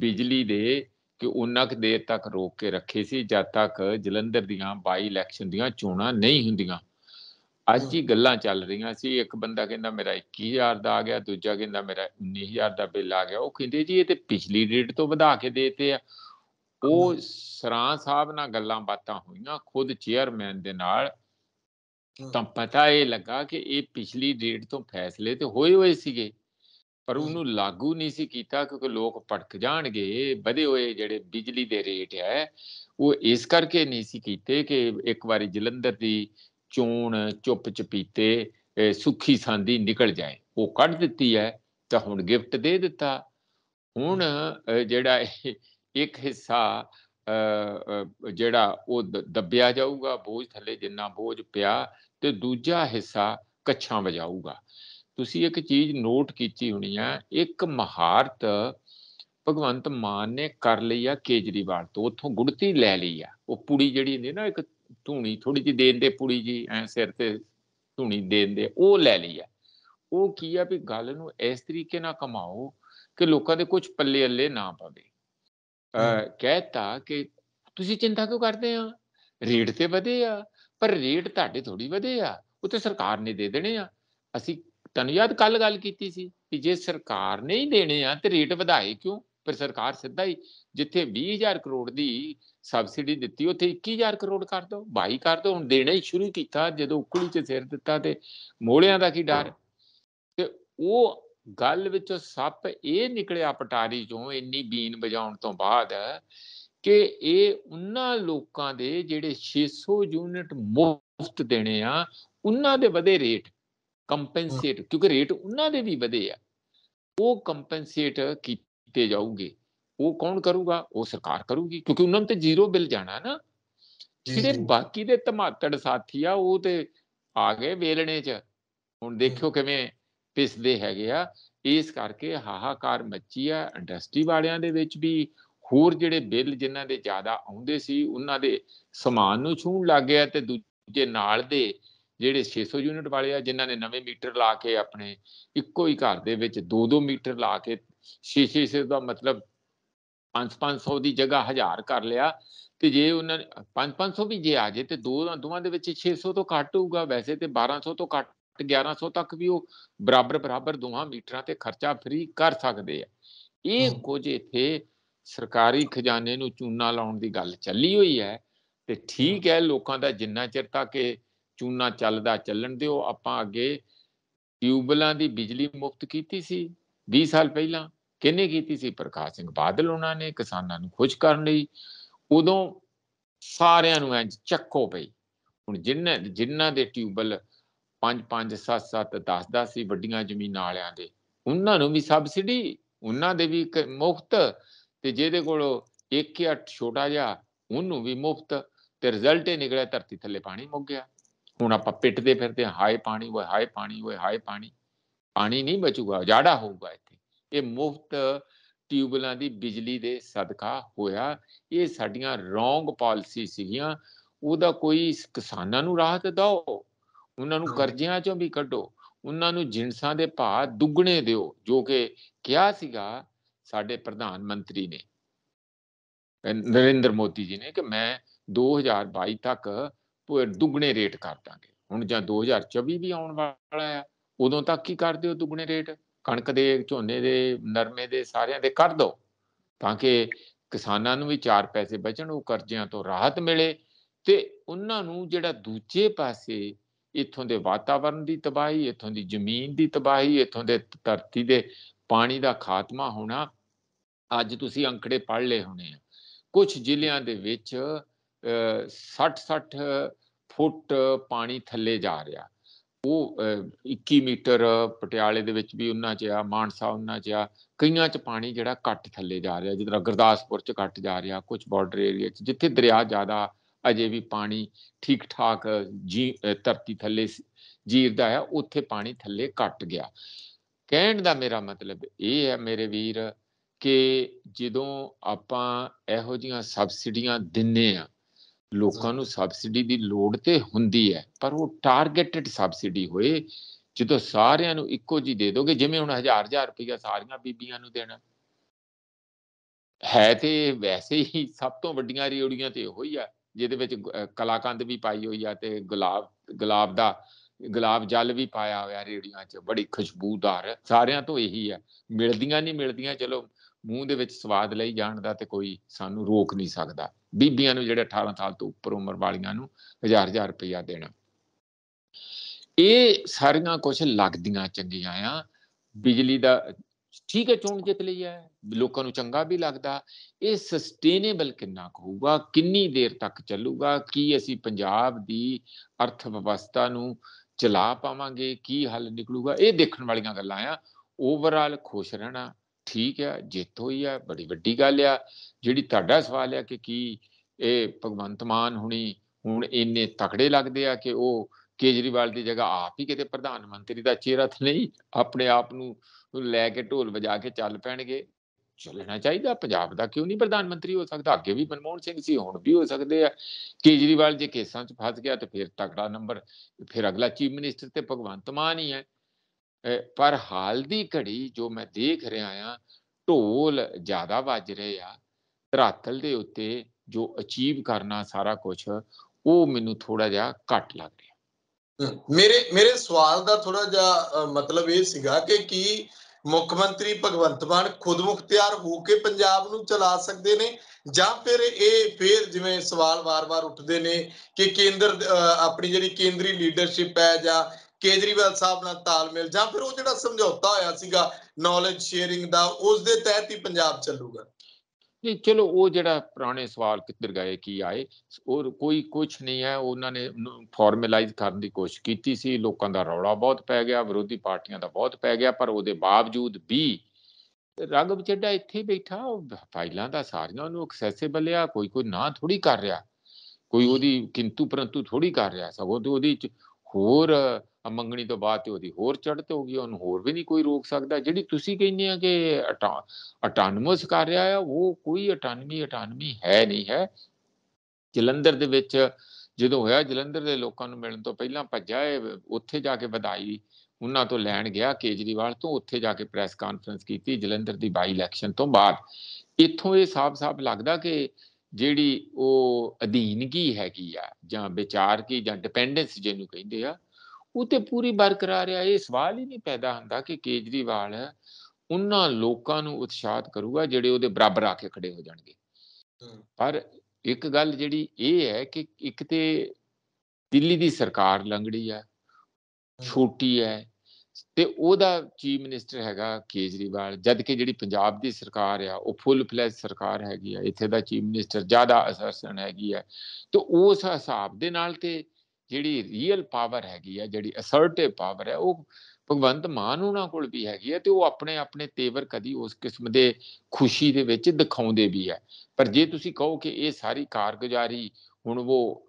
ਬਿਜਲੀ ਦੇ ਕਿ ਉਹਨਾਂ ਕ ਦੇਰ ਤੱਕ ਰੋਕ ਕੇ ਰੱਖੇ ਸੀ ਜਦ ਤੱਕ ਜਲੰਧਰ ਦੀਆਂ ਬਾਈ ਇਲੈਕਸ਼ਨ ਦੀਆਂ ਚੋਣਾਂ ਨਹੀਂ ਹੁੰਦੀਆਂ ਅੱਜ ਹੀ ਗੱਲਾਂ ਚੱਲ ਰਹੀਆਂ ਸੀ ਇੱਕ ਬੰਦਾ ਕਹਿੰਦਾ ਮੇਰਾ 21000 ਦਾ ਆ ਗਿਆ ਦੂਜਾ ਕਹਿੰਦਾ ਮੇਰਾ 19000 ਦਾ ਬਿੱਲ ਆ ਗਿਆ ਉਹ ਕਹਿੰਦੇ ਜੀ ਇਹ ਤੇ ਪਿਛਲੀ ਰੇਟ ਤੋਂ ਵਧਾ ਕੇ ਦੇਤੇ ਆ ਉਹ ਸਰਾਂ ਸਾਹਿਬ ਨਾਲ ਗੱਲਾਂ ਬਾਤਾਂ ਹੋਈਆਂ ਖੁਦ ਚੇਅਰਮੈਨ ਦੇ ਨਾਲ ਤਾਂ ਪਤਾ ਇਹ ਲੱਗਾ ਕਿ ਇਹ ਪਿਛਲੀ ਡੇਟ ਤੋਂ ਫੈਸਲੇ ਤੇ ਹੋਏ ਹੋਏ ਸੀਗੇ ਪਰ ਉਹਨੂੰ ਲਾਗੂ ਨਹੀਂ ਸੀ ਕੀਤਾ ਕਿਉਂਕਿ ਲੋਕ ਭੜਕ ਜਾਣਗੇ ਵਧੇ ਹੋਏ ਜਿਹੜੇ ਬਿਜਲੀ ਦੇ ਰੇਟ ਹੈ ਉਹ ਇਸ ਕਰਕੇ ਨਹੀਂ ਸੀ ਕੀਤੇ ਕਿ ਇੱਕ ਵਾਰੀ ਜਲੰਧਰ ਦੀ ਚੋਣ ਚੁੱਪ ਚਪੀਤੇ ਸੁੱਖੀ ਸਾਂਦੀ ਨਿਕਲ ਜਾਏ ਉਹ ਕੱਢ ਦਿੱਤੀ ਹੈ ਤਾਂ ਹੁਣ ਗਿਫਟ ਦੇ ਦਿੱਤਾ ਹੁਣ ਜਿਹੜਾ ਇੱਕ ਹਿੱਸਾ ਜਿਹੜਾ ਉਹ ਦੱਬਿਆ ਜਾਊਗਾ ਬੋਝ ਥੱਲੇ ਜਿੰਨਾ ਬੋਝ ਪਿਆ ਤੇ ਦੂਜਾ ਹਿੱਸਾ ਕੱਛਾਂ ਵਜਾਊਗਾ ਤੁਸੀਂ ਇੱਕ ਚੀਜ਼ ਨੋਟ ਕੀਤੀ ਹੋਣੀ ਆ ਇੱਕ ਮਹਾਰਤ ਭਗਵੰਤ ਮਾਨ ਨੇ ਕਰ ਲਈ ਆ ਕੇਜਰੀਵਾਲ ਤੋਂ ਉੱਥੋਂ ਗੁੜਤੀ ਲੈ ਲਈ ਆ ਉਹ ਪੂੜੀ ਜਿਹੜੀ ਹੁੰਦੀ ਨਾ ਇੱਕ ਧੂਣੀ ਥੋੜੀ ਜਿਹੀ ਦੇਣ ਦੇ ਪੂੜੀ ਜੀ ਐ ਸਿਰ ਤੇ ਧੂਣੀ ਦੇਣ ਦੇ ਉਹ ਲੈ ਲਈ ਆ ਉਹ ਕੀ ਆ ਵੀ ਗੱਲ ਨੂੰ ਇਸ ਤਰੀਕੇ ਨਾਲ ਕਮਾਓ ਕਿ ਲੋਕਾਂ ਦੇ ਕੁਝ ਪੱਲੇ ਅੱਲੇ ਨਾ ਪਵੇ ਕਹਿਤਾ ਕਿ ਤੁਸੀਂ ਚਿੰਤਾ ਕਿਉਂ ਕਰਦੇ ਆ ਰੇਟ ਤੇ ਵਧੇ ਆ ਪਰ ਰੇਟ ਤੁਹਾਡੇ ਥੋੜੀ ਵਧੇ ਆ ਉਹ ਤੇ ਸਰਕਾਰ ਨੇ ਦੇ ਦੇਣੇ ਆ ਅਸੀਂ ਤੁਹਾਨੂੰ ਯਾਦ ਕੱਲ ਗੱਲ ਕੀਤੀ ਸੀ ਕਿ ਜੇ ਸਰਕਾਰ ਨੇ ਹੀ ਦੇਣੇ ਆ ਤੇ ਰੇਟ ਵਧਾਏ ਕਿਉਂ ਪਰ ਸਰਕਾਰ ਸਿੱਧਾ ਹੀ ਜਿੱਥੇ 20000 ਕਰੋੜ ਦੀ ਸਬਸਿਡੀ ਦਿੱਤੀ ਉੱਥੇ 21000 ਕਰੋੜ ਕਰ ਦੋ 22 ਕਰ ਦੋ ਹੁਣ ਦੇਣਾ ਹੀ ਸ਼ੁਰੂ ਕੀਤਾ ਜਦੋਂ ਉਕਲੀ 'ਚ ਸਿਰ ਦਿੱਤਾ ਤੇ ਮੋਲਿਆਂ ਦਾ ਕੀ ਡਰ ਤੇ ਉਹ ਗੱਲ ਵਿੱਚੋਂ ਸੱਪ ਇਹ ਨਿਕਲਿਆ ਪਟਾਰੀ ਚੋਂ ਇੰਨੀ ਬੀਨ ਵਜਾਉਣ ਤੋਂ ਬਾਅਦ ਕਿ ਇਹ ਉਹਨਾਂ ਲੋਕਾਂ ਦੇ ਜਿਹੜੇ 600 ਯੂਨਿਟ ਮੁਫਤ ਦੇਣੇ ਆ ਉਹਨਾਂ ਦੇ ਵਧੇ ਰੇਟ ਕੰਪਨਸੇਟ ਕਿਉਂਕਿ ਰੇਟ ਉਹਨਾਂ ਦੇ ਵੀ ਵਧੇ ਆ ਉਹ ਕੰਪਨਸੇਟ ਕੀਤੇ ਜਾਊਗੇ ਉਹ ਕੌਣ ਕਰੂਗਾ ਉਹ ਸਰਕਾਰ ਕਰੂਗੀ ਕਿਉਂਕਿ ਉਹਨਾਂ ਨੂੰ ਤੇ ਜ਼ੀਰੋ ਬਿੱਲ ਜਾਣਾ ਨਾ ਜਿਹੜੇ ਬਾਕੀ ਦੇ ਧਮਾਤੜ ਸਾਥੀ ਆ ਉਹ ਤੇ ਆ ਗਏ ਵੇਲਣੇ 'ਚ ਹੁਣ ਦੇਖਿਓ ਕਿਵੇਂ ਪਿਸਦੇ ਹੈਗੇ ਆ ਇਸ ਕਰਕੇ ਹਾਹਾਕਾਰ ਮੱਚੀ ਆ ਇੰਡਸਟਰੀ ਵਾਲਿਆਂ ਦੇ ਵਿੱਚ ਵੀ ਹੋਰ ਜਿਹੜੇ ਬਿੱਲ ਜਿਨ੍ਹਾਂ ਦੇ ਜ਼ਿਆਦਾ ਆਉਂਦੇ ਸੀ ਉਹਨਾਂ ਦੇ ਸਮਾਨ ਨੂੰ ਛੂਣ ਲੱਗ ਗਿਆ ਤੇ ਦੂਜੇ ਨਾਲ ਦੇ ਜਿਹੜੇ 600 ਯੂਨਿਟ ਵਾਲੇ ਆ ਜਿਨ੍ਹਾਂ ਨੇ ਨਵੇਂ ਮੀਟਰ ਲਾ ਕੇ ਆਪਣੇ ਇੱਕੋ ਹੀ ਘਰ ਦੇ ਵਿੱਚ 2-2 ਮੀਟਰ ਲਾ ਕੇ 6-6 ਦਾ ਮਤਲਬ 5-500 ਦੀ ਜਗ੍ਹਾ 1000 ਕਰ ਲਿਆ ਤੇ ਜੇ ਉਹਨਾਂ 5-500 ਵੀ ਜੇ ਆ ਜੇ ਤੇ ਦੋ ਦੋਵਾਂ ਦੇ ਵਿੱਚ 600 ਤੋਂ ਘੱਟ ਹੋਊਗਾ ਵੈਸੇ ਤੇ 1200 ਤੋਂ ਘੱਟ 1100 ਤੱਕ ਵੀ ਉਹ ਬਰਾਬਰ ਬਰਾਬਰ ਦੋਹਾਂ ਮੀਟਰਾਂ ਤੇ ਖਰਚਾ ਫ੍ਰੀ ਕਰ ਸਕਦੇ ਆ ਇਹ ਕੁਝ ਇਥੇ ਸਰਕਾਰੀ ਖਜ਼ਾਨੇ ਨੂੰ ਚੂਨਾ ਲਾਉਣ ਦੀ ਗੱਲ ਚੱਲੀ ਹੋਈ ਹੈ ਤੇ ਠੀਕ ਹੈ ਲੋਕਾਂ ਦਾ ਜਿੰਨਾ ਚਿਰ ਤੱਕ ਇਹ ਚੂਨਾ ਚੱਲਦਾ ਚੱਲਣ ਦਿਓ ਆਪਾਂ ਅੱਗੇ ਟਿਊਬਲਾਂ ਦੀ ਬਿਜਲੀ ਮੁਫਤ ਕੀਤੀ ਸੀ 20 ਸਾਲ ਪਹਿਲਾਂ ਕਿਹਨੇ ਕੀਤੀ ਸੀ ਪ੍ਰਕਾਸ਼ ਸਿੰਘ ਬਾਦਲ ਉਹਨਾਂ ਨੇ ਕਿਸਾਨਾਂ ਨੂੰ ਖੁਸ਼ ਕਰਨ ਲਈ ਉਦੋਂ ਸਾਰਿਆਂ ਨੂੰ ਇੰਜ ਚੱਕੋ ਪਈ ਹੁਣ ਜਿੰਨਾ ਜਿੰਨਾ ਦੇ ਟਿਊਬਲ 5 5 7 7 10 10 ਸੀ ਵੱਡੀਆਂ ਜ਼ਮੀਨਾਂ ਵਾਲਿਆਂ ਦੇ ਉਹਨਾਂ ਨੂੰ ਵੀ ਸਬਸਿਡੀ ਉਹਨਾਂ ਦੇ ਵੀ ਮੁਫਤ ਤੇ ਜਿਹਦੇ ਕੋਲ 1 8 ਛੋਟਾ ਜਿਹਾ ਉਹਨੂੰ ਵੀ ਮੁਫਤ ਤੇ ਰਿਜ਼ਲਟ ਇਹ ਨਿਕਲਿਆ ਧਰਤੀ ਥੱਲੇ ਪਾਣੀ ਮੁੱਕ ਗਿਆ ਹੁਣ ਆਪਾਂ ਪਿੱਟਦੇ ਫਿਰਦੇ ਹਾਏ ਪਾਣੀ ਓਏ ਹਾਏ ਪਾਣੀ ਓਏ ਹਾਏ ਪਾਣੀ ਪਾਣੀ ਨਹੀਂ ਬਚੂਗਾ ਜਾੜਾ ਹੋਊਗਾ ਇੱਥੇ ਇਹ ਮੁਫਤ ਟਿਊਬਲਾਂ ਦੀ ਬਿਜਲੀ ਦੇ ਸਦਕਾ ਹੋਇਆ ਇਹ ਸਾਡੀਆਂ ਰੋਂਗ ਪਾਲਿਸੀ ਸੀਗੀਆਂ ਉਹਦਾ ਕੋਈ ਕਿਸਾਨਾਂ ਨੂੰ ਰਾਹਤ ਦਿਓ ਉਹਨਾਂ ਨੂੰ ਕਰਜ਼ਿਆਂ ਚੋਂ ਵੀ ਕੱਢੋ ਉਹਨਾਂ ਨੂੰ ਜਿੰਸਾਂ ਦੇ ਭਾਅ ਦੁੱਗਣੇ ਦਿਓ ਜੋ ਕਿ ਕਿਹਾ ਸੀਗਾ ਸਾਡੇ ਪ੍ਰਧਾਨ ਮੰਤਰੀ ਨੇ ਨਰਿੰਦਰ ਮੋਦੀ ਜੀ ਨੇ ਕਿ ਮੈਂ 2022 ਤੱਕ ਦੁੱਗਣੇ ਰੇਟ ਕਰ ਦਾਂਗੇ ਹੁਣ ਜਾਂ 2024 ਵੀ ਆਉਣ ਵਾਲਾ ਹੈ ਉਦੋਂ ਤੱਕ ਕੀ ਕਰ ਦਿਓ ਦੁੱਗਣੇ ਰੇਟ ਕਣਕ ਦੇ ਝੋਨੇ ਦੇ ਨਰਮੇ ਦੇ ਸਾਰਿਆਂ ਦੇ ਕਰ ਦਿਓ ਤਾਂ ਕਿ ਕਿਸਾਨਾਂ ਨੂੰ ਵੀ ਚਾਰ ਪੈਸੇ ਬਚਣ ਉਹ ਕਰਜ਼ਿਆਂ ਤੋਂ ਰਾਹਤ ਮਿਲੇ ਤੇ ਉਹਨਾਂ ਨੂੰ ਜਿਹੜਾ ਦੂਜੇ ਪਾਸੇ ਇੱਥੋਂ ਦੇ ਵਾਤਾਵਰਣ ਦੀ ਤਬਾਹੀ ਇੱਥੋਂ ਦੀ ਜ਼ਮੀਨ ਦੀ ਤਬਾਹੀ ਇੱਥੋਂ ਦੇ ਧਰਤੀ ਦੇ ਪਾਣੀ ਦਾ ਖਾਤਮਾ ਹੋਣਾ ਅੱਜ ਤੁਸੀਂ ਅੰਕੜੇ ਪੜ ਲਏ ਹੋਣੇ ਆ ਕੁਝ ਜ਼ਿਲ੍ਹਿਆਂ ਦੇ ਵਿੱਚ 60-60 ਫੁੱਟ ਪਾਣੀ ਥੱਲੇ ਜਾ ਰਿਹਾ ਉਹ 21 ਮੀਟਰ ਪਟਿਆਲੇ ਦੇ ਵਿੱਚ ਵੀ ਉਹਨਾਂ ਚ ਆ ਮਾਨਸਾ ਉਹਨਾਂ ਚ ਆ ਕਈਆਂ ਚ ਪਾਣੀ ਜਿਹੜਾ ਘੱਟ ਥੱਲੇ ਜਾ ਰਿਹਾ ਜਿਦਾਂ ਗੁਰਦਾਸਪੁਰ ਚ ਘੱਟ ਜਾ ਰਿਹਾ ਕੁਝ ਬਾਰਡਰ ਏਰੀਆ ਚ ਜਿੱਥੇ ਦਰਿਆ ਜ਼ਿਆਦਾ ਅਜੇ ਵੀ ਪਾਣੀ ਠੀਕ ਠਾਕ ਜੀ ਧਰਤੀ ਥੱਲੇ ਜੀਰਦਾ ਹੈ ਉੱਥੇ ਪਾਣੀ ਥੱਲੇ ਘਟ ਗਿਆ ਕਹਿਣ ਦਾ ਮੇਰਾ ਮਤਲਬ ਇਹ ਹੈ ਮੇਰੇ ਵੀਰ ਕਿ ਜਦੋਂ ਆਪਾਂ ਇਹੋ ਜੀਆਂ ਸਬਸਿਡੀਆਂ ਦਿੰਨੇ ਆ ਲੋਕਾਂ ਨੂੰ ਸਬਸਿਡੀ ਦੀ ਲੋੜ ਤੇ ਹੁੰਦੀ ਹੈ ਪਰ ਉਹ ਟਾਰਗੇਟਡ ਸਬਸਿਡੀ ਹੋਏ ਜਦੋਂ ਸਾਰਿਆਂ ਨੂੰ ਇੱਕੋ ਜੀ ਦੇ ਦੋਗੇ ਜਿਵੇਂ ਹੁਣ 1000-1000 ਰੁਪਇਆ ਸਾਰੀਆਂ ਬੀਬੀਆਂ ਨੂੰ ਦੇਣਾ ਹੈ ਤੇ ਵੈਸੇ ਹੀ ਸਭ ਤੋਂ ਵੱਡੀਆਂ ਰਿਓੜੀਆਂ ਤੇ ਉਹੀ ਆ ਜਿਹਦੇ ਵਿੱਚ ਕਲਾਕੰਦ ਵੀ ਪਾਈ ਹੋਈ ਆ ਤੇ ਗੁਲਾਬ ਗੁਲਾਬ ਦਾ ਗੁਲਾਬ ਜਲ ਵੀ ਪਾਇਆ ਹੋਇਆ ਰੇੜੀਆਂ 'ਚ ਬੜੀ ਖੁਸ਼ਬੂਦਾਰ ਸਾਰਿਆਂ ਤੋਂ ਇਹੀ ਹੈ ਮਿਲਦੀਆਂ ਨਹੀਂ ਮਿਲਦੀਆਂ ਚਲੋ ਮੂੰਹ ਦੇ ਵਿੱਚ ਸਵਾਦ ਲਈ ਜਾਣ ਦਾ ਤੇ ਕੋਈ ਸਾਨੂੰ ਰੋਕ ਨਹੀਂ ਸਕਦਾ ਬੀਬੀਆਂ ਨੂੰ ਜਿਹੜੇ 18 ਸਾਲ ਤੋਂ ਉੱਪਰ ਉਮਰ ਵਾਲੀਆਂ ਨੂੰ 1000-1000 ਰੁਪਇਆ ਦੇਣਾ ਇਹ ਸਾਰੀਆਂ ਕੁਝ ਲੱਗਦੀਆਂ ਚੰਗੀਆਂ ਆ ਬਿਜਲੀ ਦਾ ਠੀਕ ਹੈ ਚੋਣ ਜਿੱਤ ਲਈ ਹੈ ਲੋਕਾਂ ਨੂੰ ਚੰਗਾ ਵੀ ਲੱਗਦਾ ਇਹ ਸਸਟੇਨੇਬਲ ਕਿੰਨਾ ਕੁ ਹੋਊਗਾ ਕਿੰਨੀ ਦੇਰ ਤੱਕ ਚੱਲੂਗਾ ਕੀ ਅਸੀਂ ਪੰਜਾਬ ਦੀ ਅਰਥ ਵਿਵਸਥਾ ਨੂੰ ਚਲਾ ਪਾਵਾਂਗੇ ਕੀ ਹੱਲ ਨਿਕਲੂਗਾ ਇਹ ਦੇਖਣ ਵਾਲੀਆਂ ਗੱਲਾਂ ਆ ਓਵਰਆਲ ਖੁਸ਼ ਰਹਿਣਾ ਠੀਕ ਹੈ ਜਿੱਤ ਹੋਈ ਆ ਬੜੀ ਵੱਡੀ ਗੱਲ ਆ ਜਿਹੜੀ ਤੁਹਾਡਾ ਸਵਾਲ ਆ ਕਿ ਕੀ ਇਹ ਭਗਵੰਤ ਮਾਨ ਹੁਣੀ ਹੁਣ ਇੰਨੇ ਤਕੜੇ ਲੱਗਦੇ ਆ ਕਿ ਉਹ ਕੇਜਰੀਵਾਲ ਦੀ ਜਗ੍ਹਾ ਆਪ ਹੀ ਕਿਤੇ ਪ੍ਰਧਾਨ ਮੰਤਰੀ ਦਾ ਚਿਹਰਾ ਤੇ ਨਹੀਂ ਆਪਣੇ ਆਪ ਨੂੰ ਲੈ ਕੇ ਢੋਲ ਵਜਾ ਕੇ ਚੱਲ ਪੈਣਗੇ ਚੱਲਣਾ ਚਾਹੀਦਾ ਪੰਜਾਬ ਦਾ ਕਿਉਂ ਨਹੀਂ ਪ੍ਰਧਾਨ ਮੰਤਰੀ ਹੋ ਸਕਦਾ ਅੱਗੇ ਵੀ ਮਨਮੋਹਨ ਸਿੰਘ ਸੀ ਹੁਣ ਵੀ ਹੋ ਸਕਦੇ ਆ ਕੇਜਰੀਵਾਲ ਜੇ ਕੇਸਾਂ 'ਚ ਫਸ ਗਿਆ ਤੇ ਫਿਰ ਤਕੜਾ ਨੰਬਰ ਫਿਰ ਅਗਲਾ ਚੀਫ ਮਿਨਿਸਟਰ ਤੇ ਭਗਵੰਤ ਮਾਨ ਹੀ ਹੈ ਪਰ ਹਾਲ ਦੀ ਘੜੀ ਜੋ ਮੈਂ ਦੇਖ ਰਿਹਾ ਆ ਢੋਲ ਜ਼ਿਆਦਾ ਵੱਜ ਰਹੇ ਆ ਧਰਾਤਲ ਦੇ ਉੱਤੇ ਜੋ ਅਚੀਵ ਕਰਨਾ ਸਾਰਾ ਕੁਝ ਉਹ ਮੈਨੂੰ ਥੋੜਾ ਜਿਹਾ ਘੱਟ ਲੱਗਦਾ ਮੇਰੇ ਮੇਰੇ ਸਵਾਲ ਦਾ ਥੋੜਾ ਜਿਹਾ ਮਤਲਬ ਇਹ ਸੀਗਾ ਕਿ ਕੀ ਮੁੱਖ ਮੰਤਰੀ ਭਗਵੰਤ ਮਾਨ ਖੁਦ ਮੁਖਤਿਆਰ ਹੋ ਕੇ ਪੰਜਾਬ ਨੂੰ ਚਲਾ ਸਕਦੇ ਨੇ ਜਾਂ ਫਿਰ ਇਹ ਫੇਰ ਜਿਵੇਂ ਸਵਾਲ ਵਾਰ-ਵਾਰ ਉੱਠਦੇ ਨੇ ਕਿ ਕੇਂਦਰ ਆਪਣੀ ਜਿਹੜੀ ਕੇਂਦਰੀ ਲੀਡਰਸ਼ਿਪ ਹੈ ਜਾਂ ਕੇਜਰੀਵਾਲ ਸਾਹਿਬ ਨਾਲ ਤਾਲਮੇਲ ਜਾਂ ਫਿਰ ਉਹ ਜਿਹੜਾ ਸਮਝੌਤਾ ਹੋਇਆ ਸੀਗਾ ਨੌਲੇਜ ਸ਼ੇਅਰਿੰਗ ਦਾ ਉਸ ਦੇ ਤਹਿਤ ਹੀ ਪੰਜਾਬ ਚੱਲੂਗਾ ਤੇ ਚਲੋ ਉਹ ਜਿਹੜਾ ਪੁਰਾਣੇ ਸਵਾਲ ਕਿੱਧਰ ਗਏ ਕੀ ਆਏ ਉਹ ਕੋਈ ਕੁਝ ਨਹੀਂ ਹੈ ਉਹਨਾਂ ਨੇ ਫਾਰਮਲਾਈਜ਼ ਕਰਨ ਦੀ ਕੋਸ਼ਿਸ਼ ਕੀਤੀ ਸੀ ਲੋਕਾਂ ਦਾ ਰੌਲਾ ਬਹੁਤ ਪੈ ਗਿਆ ਵਿਰੋਧੀ ਪਾਰਟੀਆਂ ਦਾ ਬਹੁਤ ਪੈ ਗਿਆ ਪਰ ਉਹਦੇ ਬਾਵਜੂਦ ਵੀ ਰੰਗ ਵਿਚੜਾ ਇੱਥੇ ਬੈਠਾ ਉਹ ਫਾਈਲਾਂ ਦਾ ਸਾਰੀਆਂ ਨੂੰ ਐਕਸੈਸਿਬਲ ਆ ਕੋਈ ਕੋਈ ਨਾ ਥੋੜੀ ਕਰ ਰਿਹਾ ਕੋਈ ਉਹਦੀ ਕਿੰਤੂ ਪਰੰਤੂ ਥੋੜੀ ਕਰ ਰਿਹਾ ਸਗੋਂ ਤੇ ਉਹਦੀ ਹੋਰ ਆ ਮੰਗਣੀ ਤੋਂ ਬਾਅਦ ਤੇ ਉਹਦੀ ਹੋਰ ਚੜ੍ਹਤ ਹੋ ਗਈ ਉਹਨੂੰ ਹੋਰ ਵੀ ਨਹੀਂ ਕੋਈ ਰੋਕ ਸਕਦਾ ਜਿਹੜੀ ਤੁਸੀਂ ਕਹਿੰਦੇ ਆ ਕਿ ਆਟੋਨਮਸ ਕਰ ਰਿਹਾ ਆ ਉਹ ਕੋਈ ਆਟੋਨਮੀ ਆਟੋਨਮੀ ਹੈ ਨਹੀਂ ਹੈ ਜਲੰਧਰ ਦੇ ਵਿੱਚ ਜਦੋਂ ਹੋਇਆ ਜਲੰਧਰ ਦੇ ਲੋਕਾਂ ਨੂੰ ਮਿਲਣ ਤੋਂ ਪਹਿਲਾਂ ਭੱਜਾ ਉੱਥੇ ਜਾ ਕੇ ਵਧਾਈ ਉਹਨਾਂ ਤੋਂ ਲੈਣ ਗਿਆ ਕੇਜਰੀਵਾਲ ਤੋਂ ਉੱਥੇ ਜਾ ਕੇ ਪ੍ਰੈਸ ਕਾਨਫਰੰਸ ਕੀਤੀ ਜਲੰਧਰ ਦੀ ਬਾਈ ਇਲੈਕਸ਼ਨ ਤੋਂ ਬਾਅਦ ਇੱਥੋਂ ਇਹ ਸਾਫ਼-ਸਾਫ਼ ਲੱਗਦਾ ਕਿ ਜਿਹੜੀ ਉਹ ਅਧੀਨਗੀ ਹੈਗੀ ਆ ਜਾਂ ਵਿਚਾਰ ਕੀ ਜਾਂ ਡਿਪੈਂਡੈਂਸ ਜਿਹਨੂੰ ਕਹਿੰਦੇ ਆ ਉਹ ਤੇ ਪੂਰੀ ਬਰਕਰਾਰ ਰਿਹਾ ਇਹ ਸਵਾਲ ਹੀ ਨਹੀਂ ਪੈਦਾ ਹੁੰਦਾ ਕਿ ਕੇਜਰੀਵਾਲ ਉਹਨਾਂ ਲੋਕਾਂ ਨੂੰ ਉਤਸ਼ਾਹਤ ਕਰੂਗਾ ਜਿਹੜੇ ਉਹਦੇ ਬਰਾਬਰ ਆ ਕੇ ਖੜੇ ਹੋ ਜਾਣਗੇ ਪਰ ਇੱਕ ਗੱਲ ਜਿਹੜੀ ਇਹ ਹੈ ਕਿ ਇੱਕ ਤੇ ਦਿੱਲੀ ਦੀ ਸਰਕਾਰ ਲੰਗੜੀ ਆ ਛੋਟੀ ਹੈ ਤੇ ਉਹਦਾ ਚੀਫ ਮਿਨਿਸਟਰ ਹੈਗਾ ਕੇਜਰੀਵਾਲ ਜਦ ਕਿ ਜਿਹੜੀ ਪੰਜਾਬ ਦੀ ਸਰਕਾਰ ਆ ਉਹ ਫੁੱਲ ਫਲੈਜ ਸਰਕਾਰ ਹੈਗੀ ਆ ਇੱਥੇ ਦਾ ਚੀਫ ਮਿਨਿਸਟਰ ਜ਼ਿਆਦਾ ਅਸਰਸਨ ਹੈਗੀ ਆ ਤੇ ਉਸ ਹਿਸਾਬ ਦੇ ਨਾਲ ਤੇ ਜਿਹੜੀ ਰੀਅਲ ਪਾਵਰ ਹੈਗੀ ਆ ਜਿਹੜੀ ਅਸਰਟਿਵ ਪਾਵਰ ਹੈ ਉਹ ਭਗਵੰਤ ਮਾਨ ਉਹਨਾਂ ਕੋਲ ਵੀ ਹੈਗੀ ਹੈ ਤੇ ਉਹ ਆਪਣੇ ਆਪਣੇ ਤੇਵਰ ਕਦੀ ਉਸ ਕਿਸਮ ਦੇ ਖੁਸ਼ੀ ਦੇ ਵਿੱਚ ਦਿਖਾਉਂਦੇ ਵੀ ਹੈ ਪਰ ਜੇ ਤੁਸੀਂ ਕਹੋ ਕਿ ਇਹ ਸਾਰੀ ਕਾਰਗੁਜ਼ਾਰੀ ਹੁਣ ਉਹ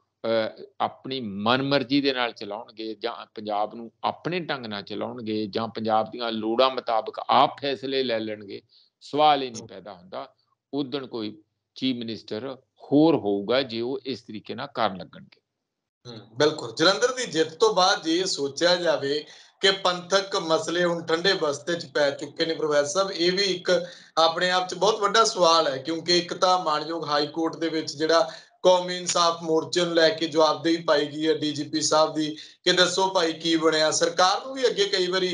ਆਪਣੀ ਮਨਮਰਜ਼ੀ ਦੇ ਨਾਲ ਚਲਾਉਣਗੇ ਜਾਂ ਪੰਜਾਬ ਨੂੰ ਆਪਣੇ ਢੰਗ ਨਾਲ ਚਲਾਉਣਗੇ ਜਾਂ ਪੰਜਾਬ ਦੀਆਂ ਲੋੜਾਂ ਮੁਤਾਬਕ ਆਪ ਫੈਸਲੇ ਲੈ ਲੈਣਗੇ ਸਵਾਲ ਹੀ ਨਹੀਂ ਪੈਦਾ ਹੁੰਦਾ ਉਦੋਂ ਕੋਈ ਚੀਫ ਮਿਨਿਸਟਰ ਹੋਰ ਹੋਊਗਾ ਜੇ ਉਹ ਇਸ ਤਰੀਕੇ ਨਾਲ ਕਰਨ ਲੱਗਣਗੇ ਬਿਲਕੁਲ ਜਲੰਧਰ ਦੀ ਜਿੱਤ ਤੋਂ ਬਾਅਦ ਜੇ ਸੋਚਿਆ ਜਾਵੇ ਕਿ ਪੰਥਕ ਮਸਲੇ ਹੁਣ ਠੰਡੇ ਬਸਤੇ 'ਚ ਪੈ ਚੁੱਕੇ ਨੇ ਪ੍ਰੋਫੈਸਰ ਸਾਹਿਬ ਇਹ ਵੀ ਇੱਕ ਆਪਣੇ ਆਪ 'ਚ ਬਹੁਤ ਵੱਡਾ ਸਵਾਲ ਹੈ ਕਿਉਂਕਿ ਇੱਕ ਤਾਂ ਮਾਨਯੋਗ ਹਾਈ ਕੋਰਟ ਦੇ ਵਿੱਚ ਜਿਹੜਾ ਕੌਮੀ ਇਨਸਾਫ ਮੋਰਚੇ ਨੂੰ ਲੈ ਕੇ ਜਵਾਬਦੇਹੀ ਪਾਈ ਗਈ ਹੈ ਡੀਜੀਪੀ ਸਾਹਿਬ ਦੀ ਕਿ ਦੱਸੋ ਭਾਈ ਕੀ ਬਣਿਆ ਸਰਕਾਰ ਨੂੰ ਵੀ ਅੱਗੇ ਕਈ ਵਾਰੀ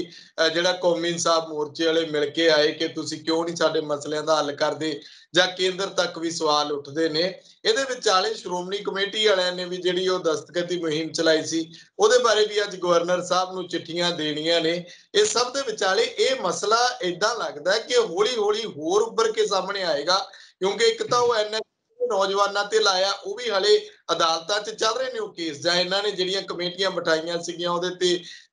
ਜਿਹੜਾ ਕੌਮੀ ਇਨਸਾਫ ਮੋਰਚੇ ਵਾਲੇ ਮਿਲ ਕੇ ਆਏ ਕਿ ਤੁਸੀਂ ਕਿਉਂ ਨਹੀਂ ਸਾਡੇ ਮਸਲਿਆਂ ਦਾ ਹੱਲ ਕਰਦੇ ਜਾਂ ਕੇਂਦਰ ਤੱਕ ਵੀ ਸਵਾਲ ਉੱਠਦੇ ਨੇ ਇਹਦੇ ਵਿੱਚ ਆਲੇ ਸ਼੍ਰੋਮਣੀ ਕਮੇਟੀ ਵਾਲਿਆਂ ਨੇ ਵੀ ਜਿਹੜੀ ਉਹ ਦਸਤਕਤੀ ਮੁਹਿੰਮ ਚਲਾਈ ਸੀ ਉਹਦੇ ਬਾਰੇ ਵੀ ਅੱਜ ਗਵਰਨਰ ਸਾਹਿਬ ਨੂੰ ਚਿੱਠੀਆਂ ਦੇਣੀਆਂ ਨੇ ਇਹ ਸਭ ਦੇ ਵਿਚਾਲੇ ਇਹ ਮਸਲਾ ਇਦਾਂ ਲੱਗਦਾ ਕਿ ਹੌਲੀ-ਹੌਲੀ ਹੋਰ ਉੱਭਰ ਕੇ ਸਾਹਮਣੇ ਆਏਗਾ ਕਿਉਂਕਿ ਇੱਕ ਤਾਂ ਉਹ ਐਨਐਸ ਨੌਜਵਾਨਾਂ ਤੇ ਲਾਇਆ ਉਹ ਵੀ ਹਲੇ ਅਦਾਲਤਾਂ 'ਚ ਚੱਲ ਰਹੇ ਨੇ ਉਹ ਕੇਸ ਜਾਂ ਇਹਨਾਂ ਨੇ ਜਿਹੜੀਆਂ ਕਮੇਟੀਆਂ ਬਿਠਾਈਆਂ ਸੀਗੀਆਂ ਉਹਦੇ ਤੇ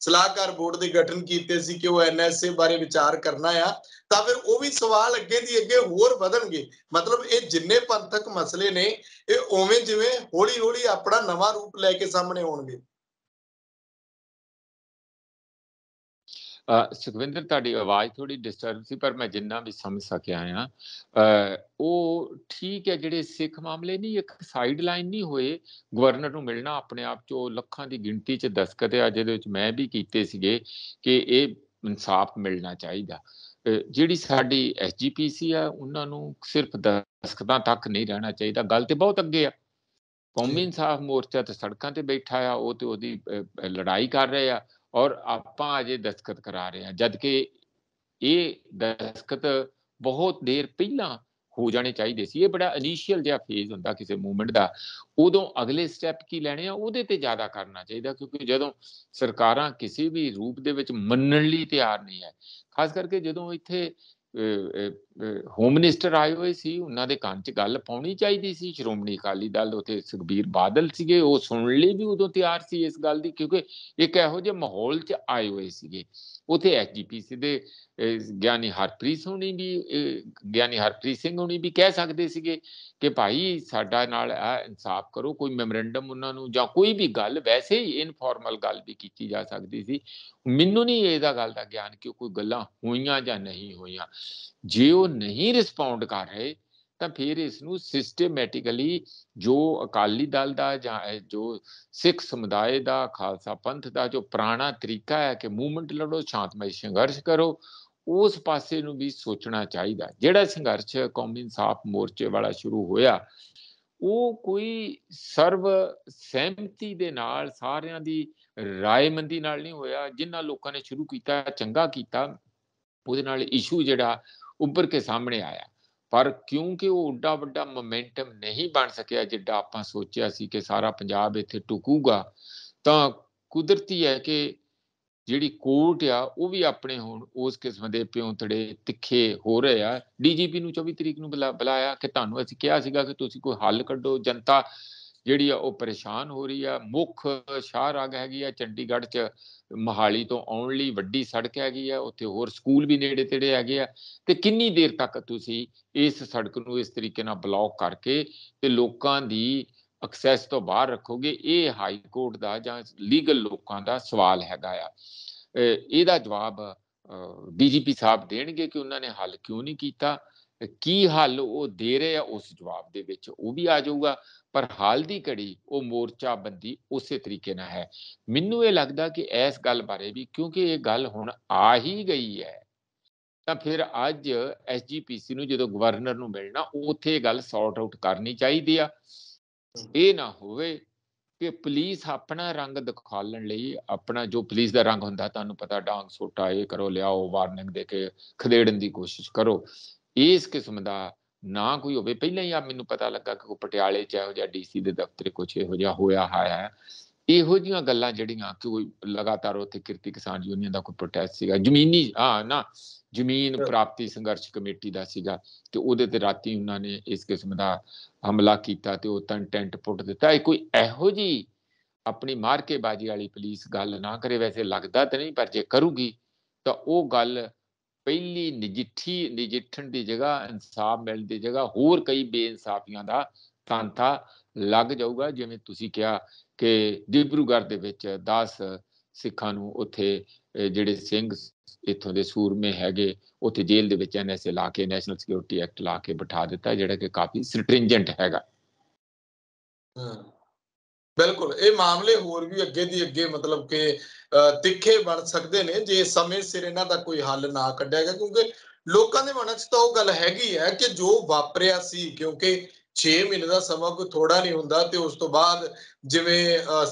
ਸਲਾਹਕਾਰ ਬੋਰਡ ਦੇ ਗਠਨ ਕੀਤੇ ਸੀ ਕਿ ਉਹ ਐਨਐਸਏ ਬਾਰੇ ਵਿਚਾਰ ਕਰਨਾ ਆ ਤਾਂ ਫਿਰ ਉਹ ਵੀ ਸਵਾਲ ਅੱਗੇ ਦੀ ਅੱਗੇ ਹੋਰ ਵਧਣਗੇ ਮਤਲਬ ਇਹ ਜਿੰਨੇ ਪੰਥਕ ਮਸਲੇ ਨੇ ਇਹ ਉਵੇਂ ਜਿਵੇਂ ਹੌਲੀ-ਹੌਲੀ ਆਪਣਾ ਨਵਾਂ ਰੂਪ ਲੈ ਕੇ ਸਾਹਮਣੇ ਆਉਣਗੇ ਸੁਖਵਿੰਦਰ ਤੁਹਾਡੀ ਆਵਾਜ਼ ਥੋੜੀ ਡਿਸਟਰਬ ਸੀ ਪਰ ਮੈਂ ਜਿੰਨਾ ਵੀ ਸਮਝ ਸਕਿਆ ਆ ਉਹ ਠੀਕ ਹੈ ਜਿਹੜੇ ਸਿੱਖ ਮਾਮਲੇ ਨਹੀਂ ਇੱਕ ਸਾਈਡ ਲਾਈਨ ਨਹੀਂ ਹੋਏ ਗਵਰਨਰ ਨੂੰ ਮਿਲਣਾ ਆਪਣੇ ਆਪ ਚੋਂ ਲੱਖਾਂ ਦੀ ਗਿਣਤੀ 'ਚ ਦਸਖਤ ਆ ਜਿਹਦੇ ਵਿੱਚ ਮੈਂ ਵੀ ਕੀਤੇ ਸੀਗੇ ਕਿ ਇਹ ਇਨਸਾਫ ਮਿਲਣਾ ਚਾਹੀਦਾ ਜਿਹੜੀ ਸਾਡੀ ਐਸਜੀਪੀਸੀ ਆ ਉਹਨਾਂ ਨੂੰ ਸਿਰਫ ਦਸਖਤਾਂ ਤੱਕ ਨਹੀਂ ਰਹਿਣਾ ਚਾਹੀਦਾ ਗੱਲ ਤੇ ਬਹੁਤ ਅੱਗੇ ਆ ਕੌਮੀ ਇਨਸਾਫ ਮੋਰਚਾ ਤੇ ਸੜਕਾਂ ਤੇ ਬੈਠਾ ਆ ਉਹ ਤੇ ਉਹਦੀ ਲੜਾਈ ਕਰ ਰਹੇ ਆ ਔਰ ਆਪਾਂ ਅਜੇ ਦਸਤਖਤ ਕਰਾ ਰਹੇ ਹਾਂ ਜਦ ਕਿ ਇਹ ਦਸਤਖਤ ਬਹੁਤ ਦੇਰ ਪਹਿਲਾਂ ਹੋ ਜਾਣੇ ਚਾਹੀਦੇ ਸੀ ਇਹ ਬੜਾ ਇਨੀਸ਼ੀਅਲ ਜਿਹਾ ਫੇਜ਼ ਹੁੰਦਾ ਕਿਸੇ ਮੂਵਮੈਂਟ ਦਾ ਉਦੋਂ ਅਗਲੇ ਸਟੈਪ ਕੀ ਲੈਣੇ ਆ ਉਹਦੇ ਤੇ ਜ਼ਿਆਦਾ ਕਰਨਾ ਚਾਹੀਦਾ ਕਿਉਂਕਿ ਜਦੋਂ ਸਰਕਾਰਾਂ ਕਿਸੇ ਵੀ ਰੂਪ ਦੇ ਵਿੱਚ ਮੰਨਣ ਲਈ ਤਿਆਰ ਨਹੀਂ ਹੈ ਖਾਸ ਕਰਕੇ ਜਦੋਂ ਇੱਥੇ ਹੋਮ ਮਿਨਿਸਟਰ ਆਏ ਹੋਏ ਸੀ ਉਹਨਾਂ ਦੇ ਕੰਨ 'ਚ ਗੱਲ ਪਾਉਣੀ ਚਾਹੀਦੀ ਸੀ ਸ਼੍ਰੋਮਣੀ ਅਕਾਲੀ ਦਲ ਉਥੇ ਸੁਖਬੀਰ ਬਾਦਲ ਸੀਗੇ ਉਹ ਸੁਣ ਲਈ ਵੀ ਉਦੋਂ ਤਿਆਰ ਸੀ ਇਸ ਗੱਲ ਦੀ ਕਿਉਂਕਿ ਇੱਕ ਇਹੋ ਜਿਹੇ ਮਾਹੌਲ 'ਚ ਆਏ ਹੋਏ ਸੀਗੇ ਉਥੇ ਐਸਜੀਪੀਸੀ ਦੇ ਗਿਆਨੀ ਹਰਪ੍ਰੀਤ ਹੋਣੀ ਵੀ ਗਿਆਨੀ ਹਰਪ੍ਰੀਤ ਸਿੰਘ ਹੋਣੀ ਵੀ ਕਹਿ ਸਕਦੇ ਸੀਗੇ ਕਿ ਭਾਈ ਸਾਡਾ ਨਾਲ ਆ ਇਨਸਾਫ ਕਰੋ ਕੋਈ ਮੈਮੋਰੈਂਡਮ ਉਹਨਾਂ ਨੂੰ ਜਾਂ ਕੋਈ ਵੀ ਗੱਲ ਵੈਸੇ ਹੀ ਇਨਫਾਰਮਲ ਗੱਲ ਵੀ ਕੀਤੀ ਜਾ ਸਕਦੀ ਸੀ ਮੈਨੂੰ ਨਹੀਂ ਇਹਦਾ ਗੱਲ ਦਾ ਗਿਆਨ ਕਿ ਕੋਈ ਗੱਲਾਂ ਹੋਈਆਂ ਜਾਂ ਨਹੀਂ ਹੋਈਆਂ ਜੇ ਉਹ ਨਹੀਂ ਰਿਸਪੌਂਡ ਕਰ ਰਹੇ ਤਾਂ ਫਿਰ ਇਸ ਨੂੰ ਸਿਸਟਮੈਟਿਕਲੀ ਜੋ ਅਕਾਲੀ ਦਲ ਦਾ ਜਾਂ ਜੋ ਸਿੱਖ ਸਮੁਦਾਇ ਦਾ ਖਾਲਸਾ ਪੰਥ ਦਾ ਜੋ ਪ੍ਰਾਣਾ ਤਰੀਕਾ ਹੈ ਕਿ ਮੂਵਮੈਂਟ ਲੜੋ ਸ਼ਾਂਤਮਈ ਸੰਘਰਸ਼ ਕਰੋ ਉਸ ਪਾਸੇ ਨੂੰ ਵੀ ਸੋਚਣਾ ਚਾਹੀਦਾ ਜਿਹੜਾ ਸੰਘਰਸ਼ ਕੌਮੀ ਇਨਸਾਫ ਮੋਰਚੇ ਵਾਲਾ ਸ਼ੁਰੂ ਹੋਇਆ ਉਹ ਕੋਈ ਸਰਵ ਸਹਿਮਤੀ ਦੇ ਨਾਲ ਸਾਰਿਆਂ ਦੀ رائے ਮੰਦੀ ਨਾਲ ਨਹੀਂ ਹੋਇਆ ਜਿਨ੍ਹਾਂ ਲੋਕਾਂ ਨੇ ਸ਼ੁਰੂ ਕੀਤਾ ਚੰਗਾ ਕੀਤਾ ਉਹਦੇ ਨਾਲ ਇਸ਼ੂ ਜਿਹੜਾ ਉੱਪਰ ਕੇ ਸਾਹਮਣੇ ਆਇਆ ਪਰ ਕਿਉਂਕਿ ਉਹ ਉੱਡਾ ਵੱਡਾ ਮੋਮੈਂਟਮ ਨਹੀਂ ਬਣ ਸਕਿਆ ਜਿੱਡਾ ਆਪਾਂ ਸੋਚਿਆ ਸੀ ਕਿ ਸਾਰਾ ਪੰਜਾਬ ਇੱਥੇ ਟੁਕੂਗਾ ਤਾਂ ਕੁਦਰਤੀ ਹੈ ਕਿ ਜਿਹੜੀ ਕੋਰਟ ਆ ਉਹ ਵੀ ਆਪਣੇ ਹੁਣ ਉਸ ਕਿਸਮ ਦੇ ਪਿਉਂਤੜੇ ਤਿੱਖੇ ਹੋ ਰਹੇ ਆ ਡੀਜੀਪੀ ਨੂੰ 24 ਤਰੀਕ ਨੂੰ ਬੁਲਾਇਆ ਕਿ ਤੁਹਾਨੂੰ ਅਸੀਂ ਕਿਹਾ ਸੀਗਾ ਕਿ ਤੁਸੀਂ ਕੋਈ ਹੱਲ ਕੱਢੋ ਜਨਤਾ ਜਿਹੜੀ ਆ ਉਹ ਪਰੇਸ਼ਾਨ ਹੋ ਰਹੀ ਆ ਮੁੱਖ ਰਗ ਹੈਗੀ ਆ ਚੰਡੀਗੜ੍ਹ 'ਚ ਮਹਾਲੀ ਤੋਂ ਆਉਣ ਲਈ ਵੱਡੀ ਸੜਕ ਹੈਗੀ ਆ ਉੱਥੇ ਹੋਰ ਸਕੂਲ ਵੀ ਨੇੜੇ ਤੇੜੇ ਹੈਗੇ ਆ ਤੇ ਕਿੰਨੀ ਦੇਰ ਤੱਕ ਤੁਸੀਂ ਇਸ ਸੜਕ ਨੂੰ ਇਸ ਤਰੀਕੇ ਨਾਲ ਬਲੌਕ ਕਰਕੇ ਤੇ ਲੋਕਾਂ ਦੀ ਐਕਸੈਸ ਤੋਂ ਬਾਹਰ ਰੱਖੋਗੇ ਇਹ ਹਾਈ ਕੋਰਟ ਦਾ ਜਾਂ ਲੀਗਲ ਲੋਕਾਂ ਦਾ ਸਵਾਲ ਹੈਗਾ ਆ ਇਹਦਾ ਜਵਾਬ ਬੀਜੀਪੀ ਸਾਹਿਬ ਦੇਣਗੇ ਕਿ ਉਹਨਾਂ ਨੇ ਹੱਲ ਕਿਉਂ ਨਹੀਂ ਕੀਤਾ ਕੀ ਹੱਲ ਉਹ ਦੇ ਰਹੇ ਆ ਉਸ ਜਵਾਬ ਦੇ ਵਿੱਚ ਉਹ ਵੀ ਆ ਜਾਊਗਾ ਪਰ ਹਾਲ ਦੀ ਘੜੀ ਉਹ ਮੋਰਚਾ ਬੰਦੀ ਉਸੇ ਤਰੀਕੇ ਨਾਲ ਹੈ ਮੈਨੂੰ ਇਹ ਲੱਗਦਾ ਕਿ ਇਸ ਗੱਲ ਬਾਰੇ ਵੀ ਕਿਉਂਕਿ ਇਹ ਗੱਲ ਹੁਣ ਆ ਹੀ ਗਈ ਹੈ ਤਾਂ ਫਿਰ ਅੱਜ ਐਸਜੀਪੀਸੀ ਨੂੰ ਜਦੋਂ ਗਵਰਨਰ ਨੂੰ ਮਿਲਣਾ ਉੱਥੇ ਇਹ ਗੱਲ ਸੌਰਟ ਆਊਟ ਕਰਨੀ ਚਾਹੀਦੀ ਆ ਇਹ ਨਾ ਹੋਵੇ ਕਿ ਪੁਲਿਸ ਆਪਣਾ ਰੰਗ ਦਿਖਾਉਣ ਲਈ ਆਪਣਾ ਜੋ ਪੁਲਿਸ ਦਾ ਰੰਗ ਹੁੰਦਾ ਤੁਹਾਨੂੰ ਪਤਾ ਡਾਂਗ ਸੋਟਾ ਇਹ ਕਰੋ ਲਿਆਓ ਵਾਰਨਿੰਗ ਦੇ ਕੇ ਖਦੇੜਨ ਦੀ ਕੋਸ਼ਿਸ਼ ਕਰੋ ਇਸ ਕਿਸਮ ਦਾ ਨਾ ਕੋਈ ਹੋਵੇ ਪਹਿਲਾਂ ਹੀ ਆ ਮੈਨੂੰ ਪਤਾ ਲੱਗਾ ਕਿ ਕੋ ਪਟਿਆਲੇ ਚ ਇਹੋ ਜਿਹਾ ਡੀਸੀ ਦੇ ਦਫ਼ਤਰੇ ਕੁਝ ਇਹੋ ਜਿਹਾ ਹੋਇਆ ਹੈ ਇਹੋ ਜੀਆਂ ਗੱਲਾਂ ਜਿਹੜੀਆਂ ਕਿ ਕੋਈ ਲਗਾਤਾਰ ਉੱਥੇ ਕਿਰਤੀ ਕਿਸਾਨ ਯੂਨੀਅਨ ਦਾ ਕੋਈ ਪ੍ਰੋਟੈਸਟ ਸੀਗਾ ਜ਼ਮੀਨੀ ਹਾਂ ਨਾ ਜ਼ਮੀਨ ਪ੍ਰਾਪਤੀ ਸੰਘਰਸ਼ ਕਮੇਟੀ ਦਾ ਸੀਗਾ ਤੇ ਉਹਦੇ ਤੇ ਰਾਤੀ ਉਹਨਾਂ ਨੇ ਇਸ ਕਿਸਮ ਦਾ ਹਮਲਾ ਕੀਤਾ ਤੇ ਉਹ ਤਾਂ ਟੈਂਟ ਪੁੱਟ ਦਿੱਤਾ ਇਹ ਕੋਈ ਇਹੋ ਜੀ ਆਪਣੀ ਮਾਰ ਕੇ ਬਾਜੀ ਵਾਲੀ ਪੁਲਿਸ ਗੱਲ ਨਾ ਕਰੇ ਵੈਸੇ ਲੱਗਦਾ ਤੇ ਨਹੀਂ ਪਰ ਜੇ ਕਰੂਗੀ ਤਾਂ ਉਹ ਗੱਲ ਪਹਿਲੀ ਨਜਿੱਠੀ ਨਜਿੱਠਣ ਦੀ ਜਗ੍ਹਾ ਇਨਸਾਫ ਮਿਲਣ ਦੀ ਜਗ੍ਹਾ ਹੋਰ ਕਈ ਬੇਇਨਸਾਫੀਆਂ ਦਾ ਤਾਂਤਾ ਲੱਗ ਜਾਊਗਾ ਜਿਵੇਂ ਤੁਸੀਂ ਕਿਹਾ ਕਿ ਡਿਬਰੂਗੜ ਦੇ ਵਿੱਚ 10 ਸਿੱਖਾਂ ਨੂੰ ਉੱਥੇ ਜਿਹੜੇ ਸਿੰਘ ਇਥੋਂ ਦੇ ਸੂਰਮੇ ਹੈਗੇ ਉੱਥੇ ਜੇਲ੍ਹ ਦੇ ਵਿੱਚ ਐਨਐਸਏ ਲਾ ਕੇ ਨੈਸ਼ਨਲ ਸਿਕਿਉਰਿਟੀ ਐਕਟ ਲਾ ਕੇ ਬਿਠਾ ਦਿੱਤਾ ਜਿਹੜਾ ਕਿ ਕਾਫੀ ਸਟ੍ਰਿੰਜੈਂਟ ਹੈਗਾ ਹਾਂ ਬਿਲਕੁਲ ਇਹ ਮਾਮਲੇ ਹੋਰ ਵੀ ਅੱਗੇ ਦੀ ਅੱਗੇ ਮਤਲਬ ਕਿ ਤਿੱਖੇ ਬਣ ਸਕਦੇ ਨੇ ਜੇ ਸਮੇਂ ਸਿਰ ਇਹਨਾਂ ਦਾ ਕੋਈ ਹੱਲ ਨਾ ਕੱਢਿਆ ਗਿਆ ਕਿਉਂਕਿ ਲੋਕਾਂ ਦੇ ਮਨਾਂ 'ਚ ਤਾਂ ਉਹ ਗੱਲ ਹੈਗੀ ਹੈ ਕਿ ਜੋ ਵਾਪਰਿਆ ਸੀ ਕਿਉਂਕਿ 6 ਮਹੀਨੇ ਦਾ ਸਮਾਂ ਕੋਈ ਥੋੜਾ ਨਹੀਂ ਹੁੰਦਾ ਤੇ ਉਸ ਤੋਂ ਬਾਅਦ ਜਿਵੇਂ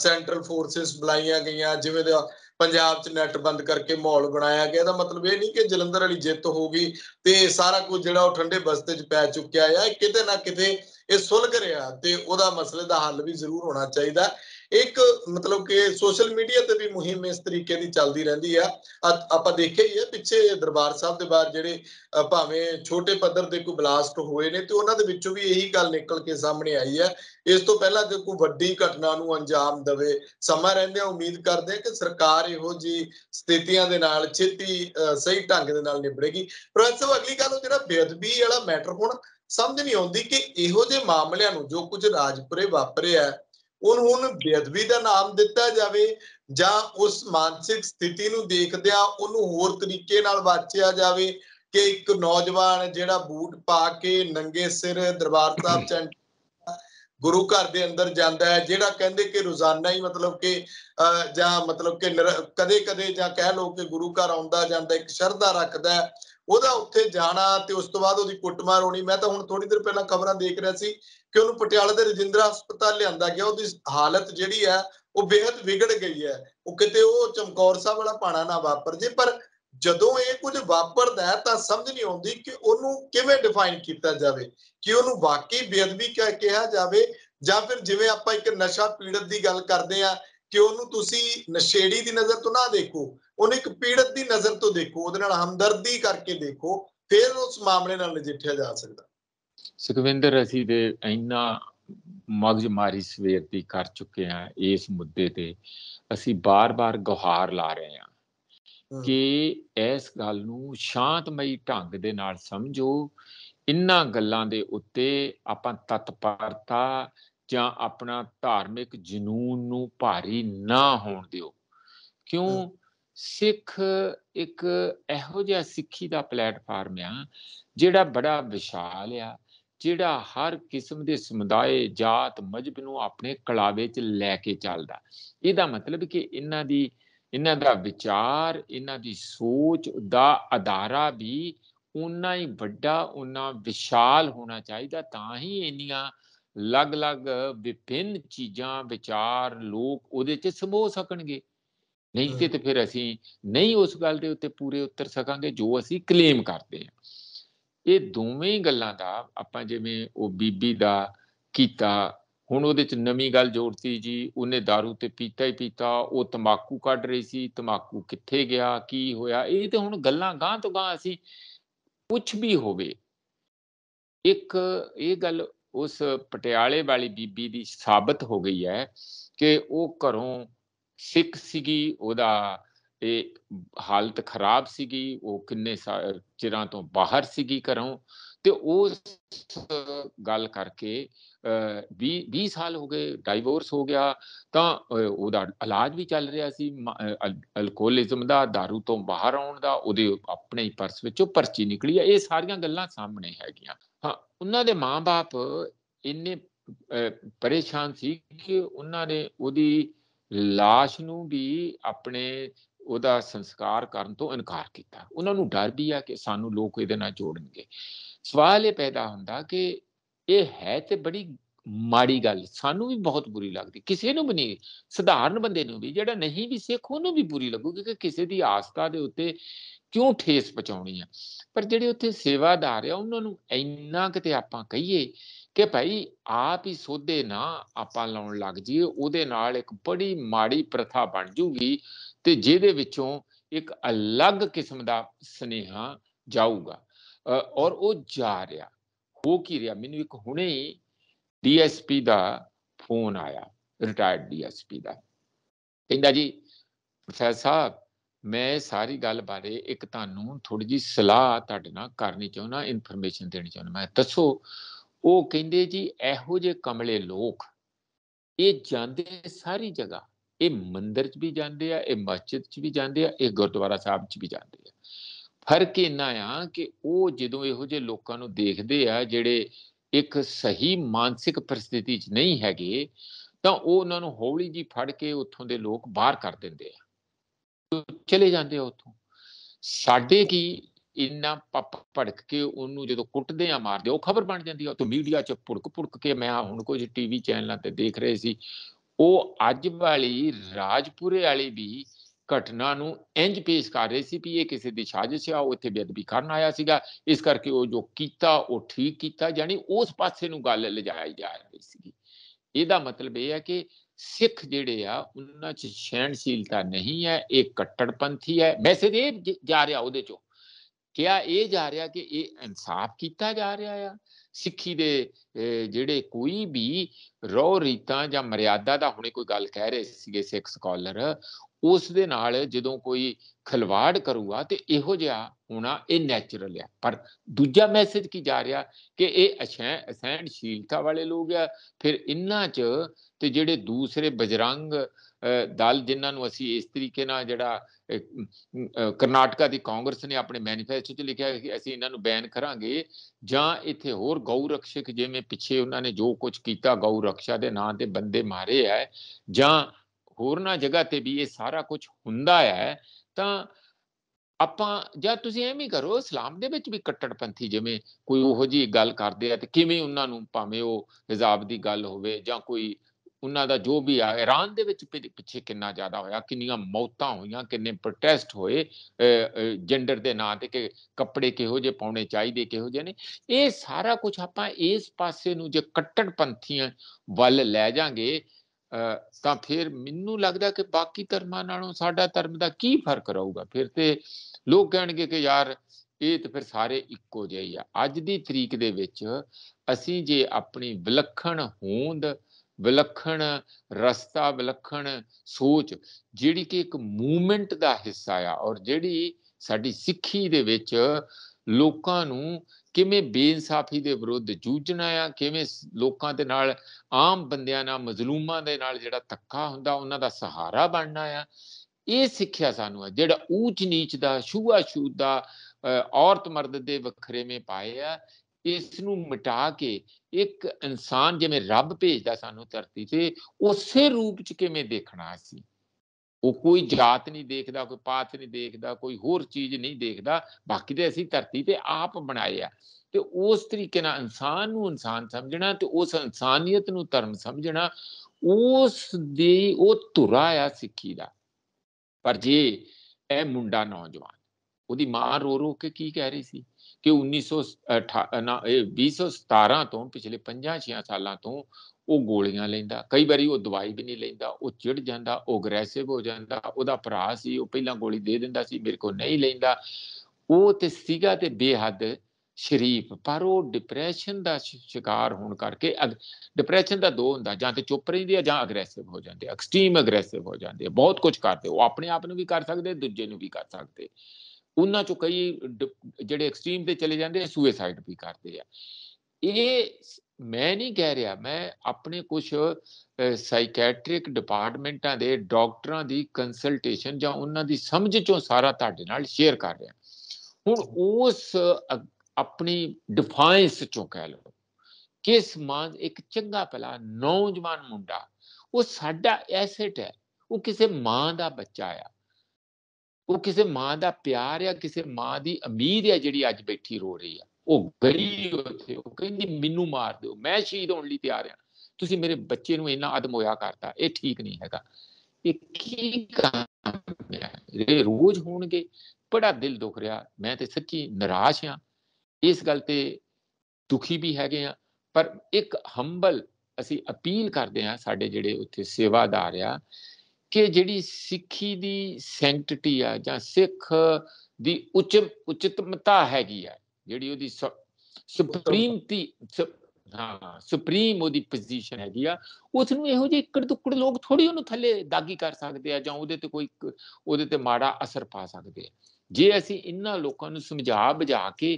ਸੈਂਟਰਲ ਫੋਰਸਸ ਬੁਲਾਈਆਂ ਗਈਆਂ ਜਿਵੇਂ ਦਾ ਪੰਜਾਬ 'ਚ ਨੈਟ ਬੰਦ ਕਰਕੇ ਮਾਹੌਲ ਬਣਾਇਆ ਗਿਆ ਇਹਦਾ ਮਤਲਬ ਇਹ ਨਹੀਂ ਕਿ ਜਲੰਧਰ ਵਾਲੀ ਜਿੱਤ ਹੋ ਗਈ ਤੇ ਸਾਰਾ ਕੁਝ ਜਿਹੜਾ ਉਹ ਠੰਡੇ ਬਸਤੇ 'ਚ ਪੈ ਚੁੱਕਿਆ ਆ ਕਿਤੇ ਨਾ ਕਿਤੇ ਇਹ ਸੁਲਗ ਰਿਹਾ ਤੇ ਉਹਦਾ ਮਸਲੇ ਦਾ ਹੱਲ ਵੀ ਜ਼ਰੂਰ ਹੋਣਾ ਚਾਹੀਦਾ ਇੱਕ ਮਤਲਬ ਕਿ ਸੋਸ਼ਲ ਮੀਡੀਆ ਤੇ ਵੀ ਮੁਹਿੰਮ ਇਸ ਤਰੀਕੇ ਦੀ ਚੱਲਦੀ ਰਹਿੰਦੀ ਆ ਆਪਾਂ ਦੇਖਿਆ ਹੀ ਆ ਪਿੱਛੇ ਦਰਬਾਰ ਸਾਹਿਬ ਦੇ ਬਾਹਰ ਜਿਹੜੇ ਭਾਵੇਂ ਛੋਟੇ ਪੱਧਰ ਦੇ ਕੋਈ ਬਲਾਸਟ ਹੋਏ ਨੇ ਤੇ ਉਹਨਾਂ ਦੇ ਵਿੱਚੋਂ ਵੀ ਇਹੀ ਗੱਲ ਨਿਕਲ ਕੇ ਸਾਹਮਣੇ ਆਈ ਆ ਇਸ ਤੋਂ ਪਹਿਲਾਂ ਜੇ ਕੋਈ ਵੱਡੀ ਘਟਨਾ ਨੂੰ ਅੰਜਾਮ ਦੇਵੇ ਸਮਾਂ ਰਹਿੰਦੇ ਆ ਉਮੀਦ ਕਰਦੇ ਆ ਕਿ ਸਰਕਾਰ ਇਹੋ ਜੀ ਸਥਿਤੀਆਂ ਦੇ ਨਾਲ ਛੇਤੀ ਸਹੀ ਢੰਗ ਦੇ ਨਾਲ ਨਿਬੜੇਗੀ ਪ੍ਰੋਫੈਸਰ ਅਗਲੀ ਗੱਲ ਉਹ ਜਿਹੜਾ ਬੇਅਦਬੀ ਵਾਲਾ ਮੈਟਰ ਹੁਣ ਸਮਝ ਨਹੀਂ ਆਉਂਦੀ ਕਿ ਇਹੋ ਜਿਹੇ ਮਾਮਲਿਆਂ ਨੂੰ ਜੋ ਕੁਝ ਰਾਜਪੁਰੇ ਵਾਪਰਿਆ ਉਹਨੂੰ ਹੁਣ ਬੇਅਦਬੀ ਦਾ ਨਾਮ ਦਿੱਤਾ ਜਾਵੇ ਜਾਂ ਉਸ ਮਾਨਸਿਕ ਸਥਿਤੀ ਨੂੰ ਦੇਖਦਿਆਂ ਉਹਨੂੰ ਹੋਰ ਤਰੀਕੇ ਨਾਲ ਵਾਚਿਆ ਜਾਵੇ ਕਿ ਇੱਕ ਨੌਜਵਾਨ ਜਿਹੜਾ ਬੂਟ ਪਾ ਕੇ ਨੰਗੇ ਸਿਰ ਦਰਬਾਰ ਸਾਹਿਬ ਚ ਗੁਰੂ ਘਰ ਦੇ ਅੰਦਰ ਜਾਂਦਾ ਹੈ ਜਿਹੜਾ ਕਹਿੰਦੇ ਕਿ ਰੋਜ਼ਾਨਾ ਹੀ ਮਤਲਬ ਕਿ ਜਾਂ ਮਤਲਬ ਕਿ ਕਦੇ-ਕਦੇ ਜਾਂ ਕਹਿ ਲੋ ਕਿ ਗੁਰੂ ਘਰ ਆਉਂਦਾ ਜਾਂਦਾ ਇੱਕ ਸ਼ਰਧਾ ਰੱਖਦਾ ਉਹਦਾ ਉੱਥੇ ਜਾਣਾ ਤੇ ਉਸ ਤੋਂ ਬਾਅਦ ਉਹਦੀ ਕੁੱਟਮਾਰ ਹੋਣੀ ਮੈਂ ਤਾਂ ਹੁਣ ਥੋੜੀ ਦਿਨ ਪਹਿਲਾਂ ਖਬਰਾਂ ਦੇਖ ਰਿਹਾ ਸੀ ਕਿ ਉਹਨੂੰ ਪਟਿਆਲੇ ਦੇ ਰਜਿੰਦਰਾ ਹਸਪਤਾਲ ਲਿਆਂਦਾ ਗਿਆ ਉਹਦੀ ਹਾਲਤ ਜਿਹੜੀ ਹੈ ਉਹ ਬੇਹਦ ਵਿਗੜ ਗਈ ਹੈ ਉਹ ਕਿਤੇ ਉਹ ਚਮਕੌਰ ਸਾਹਿਬ ਵਾਲਾ ਪਾਣਾ ਨਾ ਵਾਪਰ ਜੇ ਪਰ ਜਦੋਂ ਇਹ ਕੁਝ ਵਾਪਰਦਾ ਹੈ ਤਾਂ ਸਮਝ ਨਹੀਂ ਆਉਂਦੀ ਕਿ ਉਹਨੂੰ ਕਿਵੇਂ ਡਿਫਾਈਨ ਕੀਤਾ ਜਾਵੇ ਕਿ ਉਹਨੂੰ ਵਾਕਈ ਬੇਅਦਬੀ ਕਿਹਾ ਜਾਵੇ ਜਾਂ ਫਿਰ ਜਿਵੇਂ ਆਪਾਂ ਇੱਕ ਨਸ਼ਾ ਪੀੜਤ ਦੀ ਗੱਲ ਕਰਦੇ ਆ ਕਿ ਉਹਨੂੰ ਤੁਸੀਂ ਨਸ਼ੇੜੀ ਦੀ ਨਜ਼ਰ ਤੋਂ ਨਾ ਦੇਖੋ ਉਹਨੂੰ ਇੱਕ ਪੀੜਤ ਦੀ ਨਜ਼ਰ ਤੋਂ ਦੇਖੋ ਉਹਦੇ ਨਾਲ ਹਮਦਰਦੀ ਕਰਕੇ ਦੇਖੋ ਫਿਰ ਉਸ ਮਾਮਲੇ ਨਾਲ ਨਜਿੱਠਿਆ ਜਾ ਸਕਦਾ ਸੁਖਵਿੰਦਰ ਅਸੀਂ ਦੇ ਇੰਨਾ ਮਗਜ ਮਾਰੀ ਸਵੇਰ ਦੀ ਕਰ ਚੁੱਕੇ ਆ ਇਸ ਮੁੱਦੇ ਤੇ ਅਸੀਂ ਬਾਰ-ਬਾਰ ਗੁਹਾਰ ਲਾ ਰਹੇ ਆ ਕਿ ਇਸ ਗੱਲ ਨੂੰ ਸ਼ਾਂਤਮਈ ਢੰਗ ਦੇ ਨਾਲ ਸਮਝੋ ਇੰਨਾ ਗੱਲਾਂ ਦੇ ਉੱਤੇ ਆਪਾਂ ਤਤਪਰਤਾ ਜਾਂ ਆਪਣਾ ਧਾਰਮਿਕ ਜਨੂਨ ਨੂੰ ਭਾਰੀ ਨਾ ਹੋਣ ਦਿਓ ਕਿਉਂ ਸਿੱਖ ਇੱਕ ਇਹੋ ਜਿਹਾ ਸਿੱਖੀ ਦਾ ਪਲੇਟਫਾਰਮ ਆ ਜਿਹੜਾ ਬੜਾ ਵਿਸ਼ਾਲ ਆ ਜਿਹੜਾ ਹਰ ਕਿਸਮ ਦੇ ਸਮੁਦਾਇ ਜਾਤ ਮਜਬ ਨੂੰ ਆਪਣੇ ਕਲਾਵੇ 'ਚ ਲੈ ਕੇ ਚੱਲਦਾ ਇਹਦਾ ਮਤਲਬ ਕਿ ਇਹਨਾਂ ਦੀ ਇਹਨਾਂ ਦਾ ਵਿਚਾਰ ਇਹਨਾਂ ਦੀ ਸੋਚ ਦਾ ਆਧਾਰਾ ਵੀ ਉਨਾ ਹੀ ਵੱਡਾ ਉਨਾ ਵਿਸ਼ਾਲ ਹੋਣਾ ਚਾਹੀਦਾ ਤਾਂ ਹੀ ਇੰਨੀਆਂ ਲਗ-ਲਗ ਵਿਭਿੰਨ ਚੀਜ਼ਾਂ ਵਿਚਾਰ ਲੋਕ ਉਹਦੇ 'ਚ ਸਮੋ ਸਕਣਗੇ ਨਹੀਂ ਤੇ ਫਿਰ ਅਸੀਂ ਨਹੀਂ ਉਸ ਗੱਲ ਦੇ ਉੱਤੇ ਪੂਰੇ ਉੱਤਰ ਸਕਾਂਗੇ ਜੋ ਅਸੀਂ ਕਲੇਮ ਕਰਦੇ ਹਾਂ ਇਹ ਦੋਵੇਂ ਗੱਲਾਂ ਦਾ ਆਪਾਂ ਜਿਵੇਂ ਉਹ ਬੀਬੀ ਦਾ ਕੀਤਾ ਹੁਣ ਉਹਦੇ ਚ ਨਵੀਂ ਗੱਲ ਜੋੜਤੀ ਜੀ ਉਹਨੇ दारू ਤੇ ਪੀਤਾ ਹੀ ਪੀਤਾ ਉਹ ਤਮਾਕੂ ਕੱਢ ਰਹੀ ਸੀ ਤਮਾਕੂ ਕਿੱਥੇ ਗਿਆ ਕੀ ਹੋਇਆ ਇਹ ਤੇ ਹੁਣ ਗੱਲਾਂ ਗਾਂ ਤੋਂ ਗਾਂ ਅਸੀਂ ਕੁਝ ਵੀ ਹੋਵੇ ਇੱਕ ਇਹ ਗੱਲ ਉਸ ਪਟਿਆਲੇ ਵਾਲੀ ਬੀਬੀ ਦੀ ਸਾਬਤ ਹੋ ਗਈ ਹੈ ਕਿ ਉਹ ਘਰੋਂ ਸਿੱਖ ਸੀਗੀ ਉਹਦਾ ਇਹ ਹਾਲਤ ਖਰਾਬ ਸੀਗੀ ਉਹ ਕਿੰਨੇ ਚਿਰਾਂ ਤੋਂ ਬਾਹਰ ਸੀਗੀ ਕਰਾਂ ਤੇ ਉਸ ਗੱਲ ਕਰਕੇ 20 20 ਸਾਲ ਹੋ ਗਏ ਡਾਈਵੋਰਸ ਹੋ ਗਿਆ ਤਾਂ ਉਹਦਾ ਇਲਾਜ ਵੀ ਚੱਲ ਰਿਹਾ ਸੀ ਅਲਕੋਹਲਿਜ਼ਮ ਦਾ दारू ਤੋਂ ਬਾਹਰ ਆਉਣ ਦਾ ਉਹਦੇ ਆਪਣੇ ਹੀ ਪਰਸ ਵਿੱਚੋਂ ਪਰਚੀ ਨਿਕਲੀ ਆ ਇਹ ਸਾਰੀਆਂ ਗੱਲਾਂ ਸਾਹਮਣੇ ਹੈਗੀਆਂ ਹਾਂ ਉਹਨਾਂ ਦੇ ਮਾਪੇ ਇੰਨੇ ਪਰੇਸ਼ਾਨ ਸੀ ਕਿ ਉਹਨਾਂ ਨੇ ਉਹਦੀ ਲਾਸ਼ ਨੂੰ ਵੀ ਆਪਣੇ ਉਹਦਾ ਸੰਸਕਾਰ ਕਰਨ ਤੋਂ ਇਨਕਾਰ ਕੀਤਾ ਉਹਨਾਂ ਨੂੰ ਡਰ ਵੀ ਆ ਕਿ ਸਾਨੂੰ ਲੋਕ ਇਹਦੇ ਨਾਲ ਜੋੜਨਗੇ ਸਵਾਲ ਇਹ ਪੈਦਾ ਹੁੰਦਾ ਕਿ ਇਹ ਹੈ ਤੇ ਬੜੀ ਮਾੜੀ ਗੱਲ ਸਾਨੂੰ ਵੀ ਬਹੁਤ ਬੁਰੀ ਲੱਗਦੀ ਕਿਸੇ ਨੂੰ ਵੀ ਨਹੀਂ ਸਧਾਰਨ ਬੰਦੇ ਨੂੰ ਵੀ ਜਿਹੜਾ ਨਹੀਂ ਵੀ ਸਿੱਖ ਉਹਨੂੰ ਵੀ ਬੁਰੀ ਲੱਗੂਗੀ ਕਿ ਕਿਸੇ ਦੀ ਆਸਥਾ ਦੇ ਉੱਤੇ ਕਿਉਂ ਠੇਸ ਪਹੁੰਚਾਉਣੀ ਆ ਪਰ ਜਿਹੜੇ ਉੱਥੇ ਸੇਵਾਦਾਰ ਆ ਉਹਨਾਂ ਨੂੰ ਇੰਨਾ ਕਿਤੇ ਆਪਾਂ ਕਹੀਏ ਕਿ ਭਾਈ ਆਪ ਹੀ ਸੋਧੇ ਨਾ ਆਪਾਂ ਲਾਉਣ ਲੱਗ ਜੀ ਉਹਦੇ ਨਾਲ ਇੱਕ ਬੜੀ ਮਾੜੀ ਪ੍ਰਥਾ ਬਣ ਜੂਗੀ ਤੇ ਜਿਹਦੇ ਵਿੱਚੋਂ ਇੱਕ ਅਲੱਗ ਕਿਸਮ ਦਾ ਸਨੇਹਾ ਜਾਊਗਾ ਔਰ ਉਹ ਜਾ ਰਿਹਾ ਹੋ ਕੀ ਰਿਹਾ ਮੈਨੂੰ ਇੱਕ ਹੁਣੇ ਹੀ ਡੀਐਸਪੀ ਦਾ ਫੋਨ ਆਇਆ ਰਿਟਾਇਰਡ ਡੀਐਸਪੀ ਦਾ ਕਹਿੰਦਾ ਜੀ ਪ੍ਰੋਫੈਸਰ ਸਾਹਿਬ ਮੈਂ ਸਾਰੀ ਗੱਲ ਬਾਰੇ ਇੱਕ ਤੁਹਾਨੂੰ ਥੋੜੀ ਜੀ ਸਲਾਹ ਤੁਹਾਡੇ ਨਾਲ ਕਰਨੀ ਚਾਹੁੰਦਾ ਇਨਫੋਰਮੇਸ਼ਨ ਦੇਣੀ ਚਾਹੁੰਦਾ ਮੈਂ ਦੱਸੋ ਉਹ ਕਹਿੰਦੇ ਜੀ ਇਹੋ ਜੇ ਕਮਲੇ ਲੋਕ ਇਹ ਜਾਂਦੇ ਸਾਰੀ ਜਗ੍ਹਾ ਇਹ ਮੰਦਿਰ 'ਚ ਵੀ ਜਾਂਦੇ ਆ ਇਹ ਮਸਜਿਦ 'ਚ ਵੀ ਜਾਂਦੇ ਆ ਇਹ ਗੁਰਦੁਆਰਾ ਸਾਹਿਬ 'ਚ ਵੀ ਜਾਂਦੇ ਆ ਫਰਕ ਇਹਨਾਂ ਆ ਕਿ ਉਹ ਜਦੋਂ ਇਹੋ ਜਿਹੇ ਲੋਕਾਂ ਨੂੰ ਦੇਖਦੇ ਆ ਜਿਹੜੇ ਇੱਕ ਸਹੀ ਮਾਨਸਿਕ ਪ੍ਰਸਥਿਤੀ 'ਚ ਨਹੀਂ ਹੈਗੇ ਤਾਂ ਉਹ ਉਹਨਾਂ ਨੂੰ ਹੌਲੀ ਜੀ ਫੜ ਕੇ ਉੱਥੋਂ ਦੇ ਲੋਕ ਬਾਹਰ ਕਰ ਦਿੰਦੇ ਆ ਚਲੇ ਜਾਂਦੇ ਆ ਉੱਥੋਂ ਸਾਡੇ ਕੀ ਇੰਨਾ ਪੱਪ ਭੜਕ ਕੇ ਉਹਨੂੰ ਜਦੋਂ ਕੁੱਟਦੇ ਆ ਮਾਰਦੇ ਉਹ ਖਬਰ ਬਣ ਜਾਂਦੀ ਆ ਤੋਂ ਮੀਡੀਆ 'ਚ ਪੁੜਕ ਪੁੜਕ ਕੇ ਮੈਂ ਹੁਣ ਕੁਝ ਟੀਵੀ ਚੈਨਲਾਂ ਤੇ ਦੇਖ ਰਹੇ ਸੀ ਉਹ ਅੱਜ ਵਾਲੀ ਰਾਜਪੁਰੇ ਵਾਲੀ ਵੀ ਘਟਨਾ ਨੂੰ ਇੰਜ ਪੇਸ਼ ਕਰ ਰਹੀ ਸੀ ਕਿ ਇਹ ਕਿਸੇ ਦੀ ਸਾਜ਼ਿਸ਼ ਆ ਉੱਥੇ ਅਦਬੀ ਕਰਨ ਆਇਆ ਸੀਗਾ ਇਸ ਕਰਕੇ ਉਹ ਜੋ ਕੀਤਾ ਉਹ ਠੀਕ ਕੀਤਾ ਜਾਨੀ ਉਸ ਪਾਸੇ ਨੂੰ ਗੱਲ ਲਿਜਾਈ ਜਾ ਰਹੀ ਸੀ ਇਹਦਾ ਮਤਲਬ ਇਹ ਹੈ ਕਿ ਸਿੱਖ ਜਿਹੜੇ ਆ ਉਹਨਾਂ 'ਚ ਸ਼ੈਣਸ਼ੀਲਤਾ ਨਹੀਂ ਹੈ ਇਹ ਕੱਟੜਪੰਥੀ ਹੈ ਮੈਸੇਜ ਇਹ ਜਾ ਰਿਹਾ ਉਹਦੇ 'ਚੋਂ ਕਿਆ ਇਹ ਜਾ ਰਿਹਾ ਕਿ ਇਹ ਇਨਸਾਫ ਕੀਤਾ ਜਾ ਰਿਹਾ ਆ ਸਿੱਖੀ ਦੇ ਜਿਹੜੇ ਕੋਈ ਵੀ ਰੋ ਰੀਤਾਂ ਜਾਂ ਮਰਿਆਦਾ ਦਾ ਹੁਣੇ ਕੋਈ ਗੱਲ ਕਹਿ ਰਹੇ ਸੀਗੇ ਸਿੱਖ ਸਕਾਲਰ ਉਸ ਦੇ ਨਾਲ ਜਦੋਂ ਕੋਈ ਖਲਵਾੜ ਕਰੂਗਾ ਤੇ ਇਹੋ ਜਿਹਾ ਹੋਣਾ ਇਹ ਨੇਚਰਲ ਆ ਪਰ ਦੂਜਾ ਮੈਸੇਜ ਕੀ ਜਾ ਰਿਹਾ ਕਿ ਇਹ ਅਸ਼ੈ ਸ਼ੀਲਤਾ ਵਾਲੇ ਲੋਕ ਆ ਫਿਰ ਇੰਨਾ 'ਚ ਤੇ ਜਿਹੜੇ ਦੂਸਰੇ ਬਜਰੰਗ ਦਲ ਜਿਨ੍ਹਾਂ ਨੂੰ ਅਸੀਂ ਇਸ ਤਰੀਕੇ ਨਾਲ ਜਿਹੜਾ ਕਰਨਾਟਕਾ ਦੀ ਕਾਂਗਰਸ ਨੇ ਆਪਣੇ ਮੈਨੀਫੈਸਟੋ 'ਚ ਲਿਖਿਆ ਕਿ ਅਸੀਂ ਇਹਨਾਂ ਨੂੰ ਬੈਨ ਕਰਾਂਗੇ ਜਾਂ ਇੱਥੇ ਹੋਰ ਗਊ ਰਖਸ਼ਕ ਜਿਵੇਂ ਪਿੱਛੇ ਉਹਨਾਂ ਨੇ ਜੋ ਕੁਝ ਕੀਤਾ ਗਊ ਰਕਸ਼ਾ ਦੇ ਨਾਂ ਤੇ ਬੰਦੇ ਮਾਰੇ ਆ ਜਾਂ ਨਾ ਜਗ੍ਹਾ ਤੇ ਵੀ ਇਹ ਸਾਰਾ ਕੁਝ ਹੁੰਦਾ ਹੈ ਤਾਂ ਆਪਾਂ ਜਾਂ ਤੁਸੀਂ ਐਵੇਂ ਕਰੋ ਇਸਲਾਮ ਦੇ ਵਿੱਚ ਵੀ ਕੱਟੜਪੰਥੀ ਜਿਵੇਂ ਕੋਈ ਉਹੋ ਜੀ ਗੱਲ ਕਰਦੇ ਆ ਤੇ ਕਿਵੇਂ ਉਹਨਾਂ ਨੂੰ ਭਾਵੇਂ ਉਹ ਹਿਜ਼ਾਬ ਦੀ ਗੱਲ ਹੋਵੇ ਜਾਂ ਕੋਈ ਉਹਨਾਂ ਦਾ ਜੋ ਵੀ ਆ ਇਰਾਨ ਦੇ ਵਿੱਚ ਪਿੱਛੇ ਕਿੰਨਾ ਜ਼ਿਆਦਾ ਹੋਇਆ ਕਿੰਨੀਆਂ ਮੌਤਾਂ ਹੋਈਆਂ ਕਿੰਨੇ ਪ੍ਰੋਟੈਸਟ ਹੋਏ ਜੈਂਡਰ ਦੇ ਨਾਂ ਤੇ ਕਿ ਕੱਪੜੇ ਕਿਹੋ ਜਿਹੇ ਪਾਉਣੇ ਚਾਹੀਦੇ ਕਿਹੋ ਜਿਹੇ ਨੇ ਇਹ ਸਾਰਾ ਕੁਝ ਆਪਾਂ ਇਸ ਪਾਸੇ ਨੂੰ ਜੇ ਕੱਟੜਪੰਥੀਆਂ ਵੱਲ ਲੈ ਜਾਾਂਗੇ ਤਾਂ ਫਿਰ ਮੈਨੂੰ ਲੱਗਦਾ ਕਿ ਬਾਕੀ ਧਰਮਾਂ ਨਾਲੋਂ ਸਾਡਾ ਧਰਮ ਦਾ ਕੀ ਫਰਕ ਰਹੂਗਾ ਫਿਰ ਤੇ ਲੋਕ ਕਹਿਣਗੇ ਕਿ ਯਾਰ ਇਹ ਤਾਂ ਫਿਰ ਸਾਰੇ ਇੱਕੋ ਜਿਹੇ ਆ ਅੱਜ ਦੀ ਤਰੀਕ ਦੇ ਵਿੱਚ ਅਸੀਂ ਜੇ ਆਪਣੀ ਵਿਲੱਖਣ ਹੋਂਦ ਵਿਲੱਖਣ ਰਸਤਾ ਵਿਲੱਖਣ ਸੋਚ ਜਿਹੜੀ ਕਿ ਇੱਕ ਮੂਵਮੈਂਟ ਦਾ ਹਿੱਸਾ ਆ ਔਰ ਜਿਹੜੀ ਸਾਡੀ ਸਿੱਖੀ ਦੇ ਵਿੱਚ ਲੋਕਾਂ ਨੂੰ ਕਿਵੇਂ ਬੇਇਨਸਾਫੀ ਦੇ ਵਿਰੁੱਧ ਜੂਝਣਾ ਆ ਕਿਵੇਂ ਲੋਕਾਂ ਦੇ ਨਾਲ ਆਮ ਬੰਦਿਆਂ ਨਾਲ ਮਜ਼ਲੂਮਾਂ ਦੇ ਨਾਲ ਜਿਹੜਾ ਤੱਕਾ ਹੁੰਦਾ ਉਹਨਾਂ ਦਾ ਸਹਾਰਾ ਬਣਨਾ ਆ ਇਹ ਸਿੱਖਿਆ ਸਾਨੂੰ ਆ ਜਿਹੜਾ ਊਚ ਨੀਚ ਦਾ ਛੂਆ ਛੂਤ ਦਾ ਔਰਤ ਮਰਦ ਦੇ ਵੱਖਰੇਵੇਂ ਪਾਏ ਆ ਇਸ ਨੂੰ ਮਿਟਾ ਕੇ ਇੱਕ ਇਨਸਾਨ ਜਿਵੇਂ ਰੱਬ ਭੇਜਦਾ ਸਾਨੂੰ ਧਰਤੀ ਤੇ ਉਸੇ ਰੂਪ ਚ ਕਿਵੇਂ ਦੇਖਣਾ ਸੀ ਉਹ ਕੋਈ ਜਾਤ ਨਹੀਂ ਦੇਖਦਾ ਕੋਈ ਪਾਤ ਨਹੀਂ ਦੇਖਦਾ ਕੋਈ ਹੋਰ ਚੀਜ਼ ਨਹੀਂ ਦੇਖਦਾ ਬਾਕੀ ਤੇ ਅਸੀਂ ਧਰਤੀ ਤੇ ਆਪ ਬਣਾਏ ਆ ਤੇ ਉਸ ਤਰੀਕੇ ਨਾਲ ਇਨਸਾਨ ਨੂੰ ਇਨਸਾਨ ਸਮਝਣਾ ਤੇ ਉਸ ਇਨਸਾਨੀਅਤ ਨੂੰ ਧਰਮ ਸਮਝਣਾ ਉਸ ਦੀ ਉਹ ਧੁਰਾ ਆ ਸਿੱਖੀ ਦਾ ਪਰ ਜੇ ਇਹ ਮੁੰਡਾ ਨੌਜਵਾਨ ਉਹਦੀ ਮਾਂ ਰੋ ਰੋ ਕੇ ਕੀ ਕਹਿ ਰਹੀ ਸੀ ਕਿ 217 ਤੋਂ ਪਿਛਲੇ 5-6 ਸਾਲਾਂ ਤੋਂ ਉਹ ਗੋਲੀਆਂ ਲੈਂਦਾ ਕਈ ਵਾਰੀ ਉਹ ਦਵਾਈ ਵੀ ਨਹੀਂ ਲੈਂਦਾ ਉਹ ਚਿੜ ਜਾਂਦਾ ਉਹ ਅਗਰੈਸਿਵ ਹੋ ਜਾਂਦਾ ਉਹਦਾ ਭਰਾ ਸੀ ਉਹ ਪਹਿਲਾਂ ਗੋਲੀ ਦੇ ਦਿੰਦਾ ਸੀ ਮੇਰੇ ਕੋਲ ਨਹੀਂ ਲੈਂਦਾ ਉਹ ਤੇ ਸੀਗਾ ਤੇ ਬੇਹੱਦ ਸ਼ਰੀਫ ਪਰ ਉਹ ਡਿਪਰੈਸ਼ਨ ਦਾ ਸ਼ਿਕਾਰ ਹੋਣ ਕਰਕੇ ਡਿਪਰੈਸ਼ਨ ਦਾ ਦੋ ਹੁੰਦਾ ਜਾਂ ਤੇ ਚੁੱਪ ਰਹਿੰਦੇ ਆ ਜਾਂ ਅਗਰੈਸਿਵ ਹੋ ਜਾਂਦੇ ਐਕਸਟ੍ਰੀਮ ਅਗਰੈਸਿਵ ਹੋ ਜਾਂਦੇ ਬਹੁਤ ਕੁਝ ਕਰਦੇ ਉਹ ਆਪਣੇ ਆਪ ਨੂੰ ਵੀ ਕਰ ਸਕਦੇ ਦੂਜੇ ਨੂੰ ਵੀ ਕਰ ਸਕਦੇ ਉਹਨਾਂ ਚੋਂ ਕਈ ਜਿਹੜੇ ਐਕਸਟ੍ਰੀਮ ਤੇ ਚਲੇ ਜਾਂਦੇ ਆ ਸੁਸਾਈਡ ਵੀ ਕਰਦੇ ਆ ਇਹ ਮੈਂ ਨਹੀਂ ਕਹਿ ਰਿਹਾ ਮੈਂ ਆਪਣੇ ਕੁਝ ਸਾਈਕੈਟ੍ਰਿਕ ਡਿਪਾਰਟਮੈਂਟਾਂ ਦੇ ਡਾਕਟਰਾਂ ਦੀ ਕੰਸਲਟੇਸ਼ਨ ਜਾਂ ਉਹਨਾਂ ਦੀ ਸਮਝ ਚੋਂ ਸਾਰਾ ਤੁਹਾਡੇ ਨਾਲ ਸ਼ੇਅਰ ਕਰ ਰਿਹਾ ਹੁਣ ਉਸ ਆਪਣੀ ਡਿਫਾਈਂਸ ਚੋਂ ਕਹਿ ਲਓ ਕਿਸ ਮਾਂ ਇੱਕ ਚੰਗਾ ਭਲਾ ਨੌਜਵਾਨ ਮੁੰਡਾ ਉਹ ਸਾਡਾ ਐਸੈਟ ਹੈ ਉਹ ਕਿਸੇ ਮਾਂ ਦਾ ਬੱਚਾ ਆ ਉਹ ਕਿਸੇ ਮਾਂ ਦਾ ਪਿਆਰ ਆ ਕਿਸੇ ਮਾਂ ਦੀ ਉਮੀਦ ਆ ਜਿਹੜੀ ਅੱਜ ਬੈਠੀ ਰੋ ਰਹੀ ਆ ਉਹ ਗਈ ਉੱਥੇ ਉਹ ਕਹਿੰਦੀ ਮੈਨੂੰ ਮਾਰ ਦਿਓ ਮੈਂ ਸ਼ਹੀਦ ਹੋਣ ਲਈ ਤਿਆਰ ਆ ਤੁਸੀਂ ਮੇਰੇ ਬੱਚੇ ਨੂੰ ਇੰਨਾ ਅਦਮੋਇਆ ਕਰਤਾ ਇਹ ਠੀਕ ਨਹੀਂ ਹੈਗਾ ਇਹ ਕੀ ਕੰਮ ਹੈ ਇਹ ਰੋਜ਼ ਹੋਣਗੇ ਬੜਾ ਦਿਲ ਦੁਖ ਰਿਹਾ ਮੈਂ ਤੇ ਸੱਚੀ ਨਿਰਾਸ਼ ਆ ਇਸ ਗੱਲ ਤੇ ਦੁਖੀ ਵੀ ਹੈਗੇ ਆ ਪਰ ਇੱਕ ਹੰਬਲ ਅਸੀਂ ਅਪੀਲ ਕਰਦੇ ਆ ਸਾਡੇ ਜਿਹੜੇ ਉੱਥੇ ਸੇਵਾਦਾਰ ਆ ਕਿ ਜਿਹੜੀ ਸਿੱਖੀ ਦੀ ਸੈਂਟੀਟੀ ਆ ਜਾਂ ਸਿੱਖ ਦੀ ਉੱਚ ਉਚਿਤਮਤਾ ਹੈਗੀ ਆ ਜਿਹੜੀ ਉਹਦੀ ਸੁਪਰੀਮਤੀ ਹਾਂ ਸੁਪਰੀਮ ਉਹਦੀ ਪੋਜੀਸ਼ਨ ਹੈਗੀ ਆ ਉਸ ਨੂੰ ਇਹੋ ਜਿਹੇ ਇੱਕੜ ਦੁੱਕੜ ਲੋਕ ਥੋੜੀ ਉਹਨੂੰ ਥੱਲੇ ਦਾਗੀ ਕਰ ਸਕਦੇ ਆ ਜਾਂ ਉਹਦੇ ਤੇ ਕੋਈ ਉਹਦੇ ਤੇ ਮਾੜਾ ਅਸਰ ਪਾ ਸਕਦੇ ਆ ਜੇ ਅਸੀਂ ਇਹਨਾਂ ਲੋਕਾਂ ਨੂੰ ਸਮਝਾ ਬੁਝਾ ਕੇ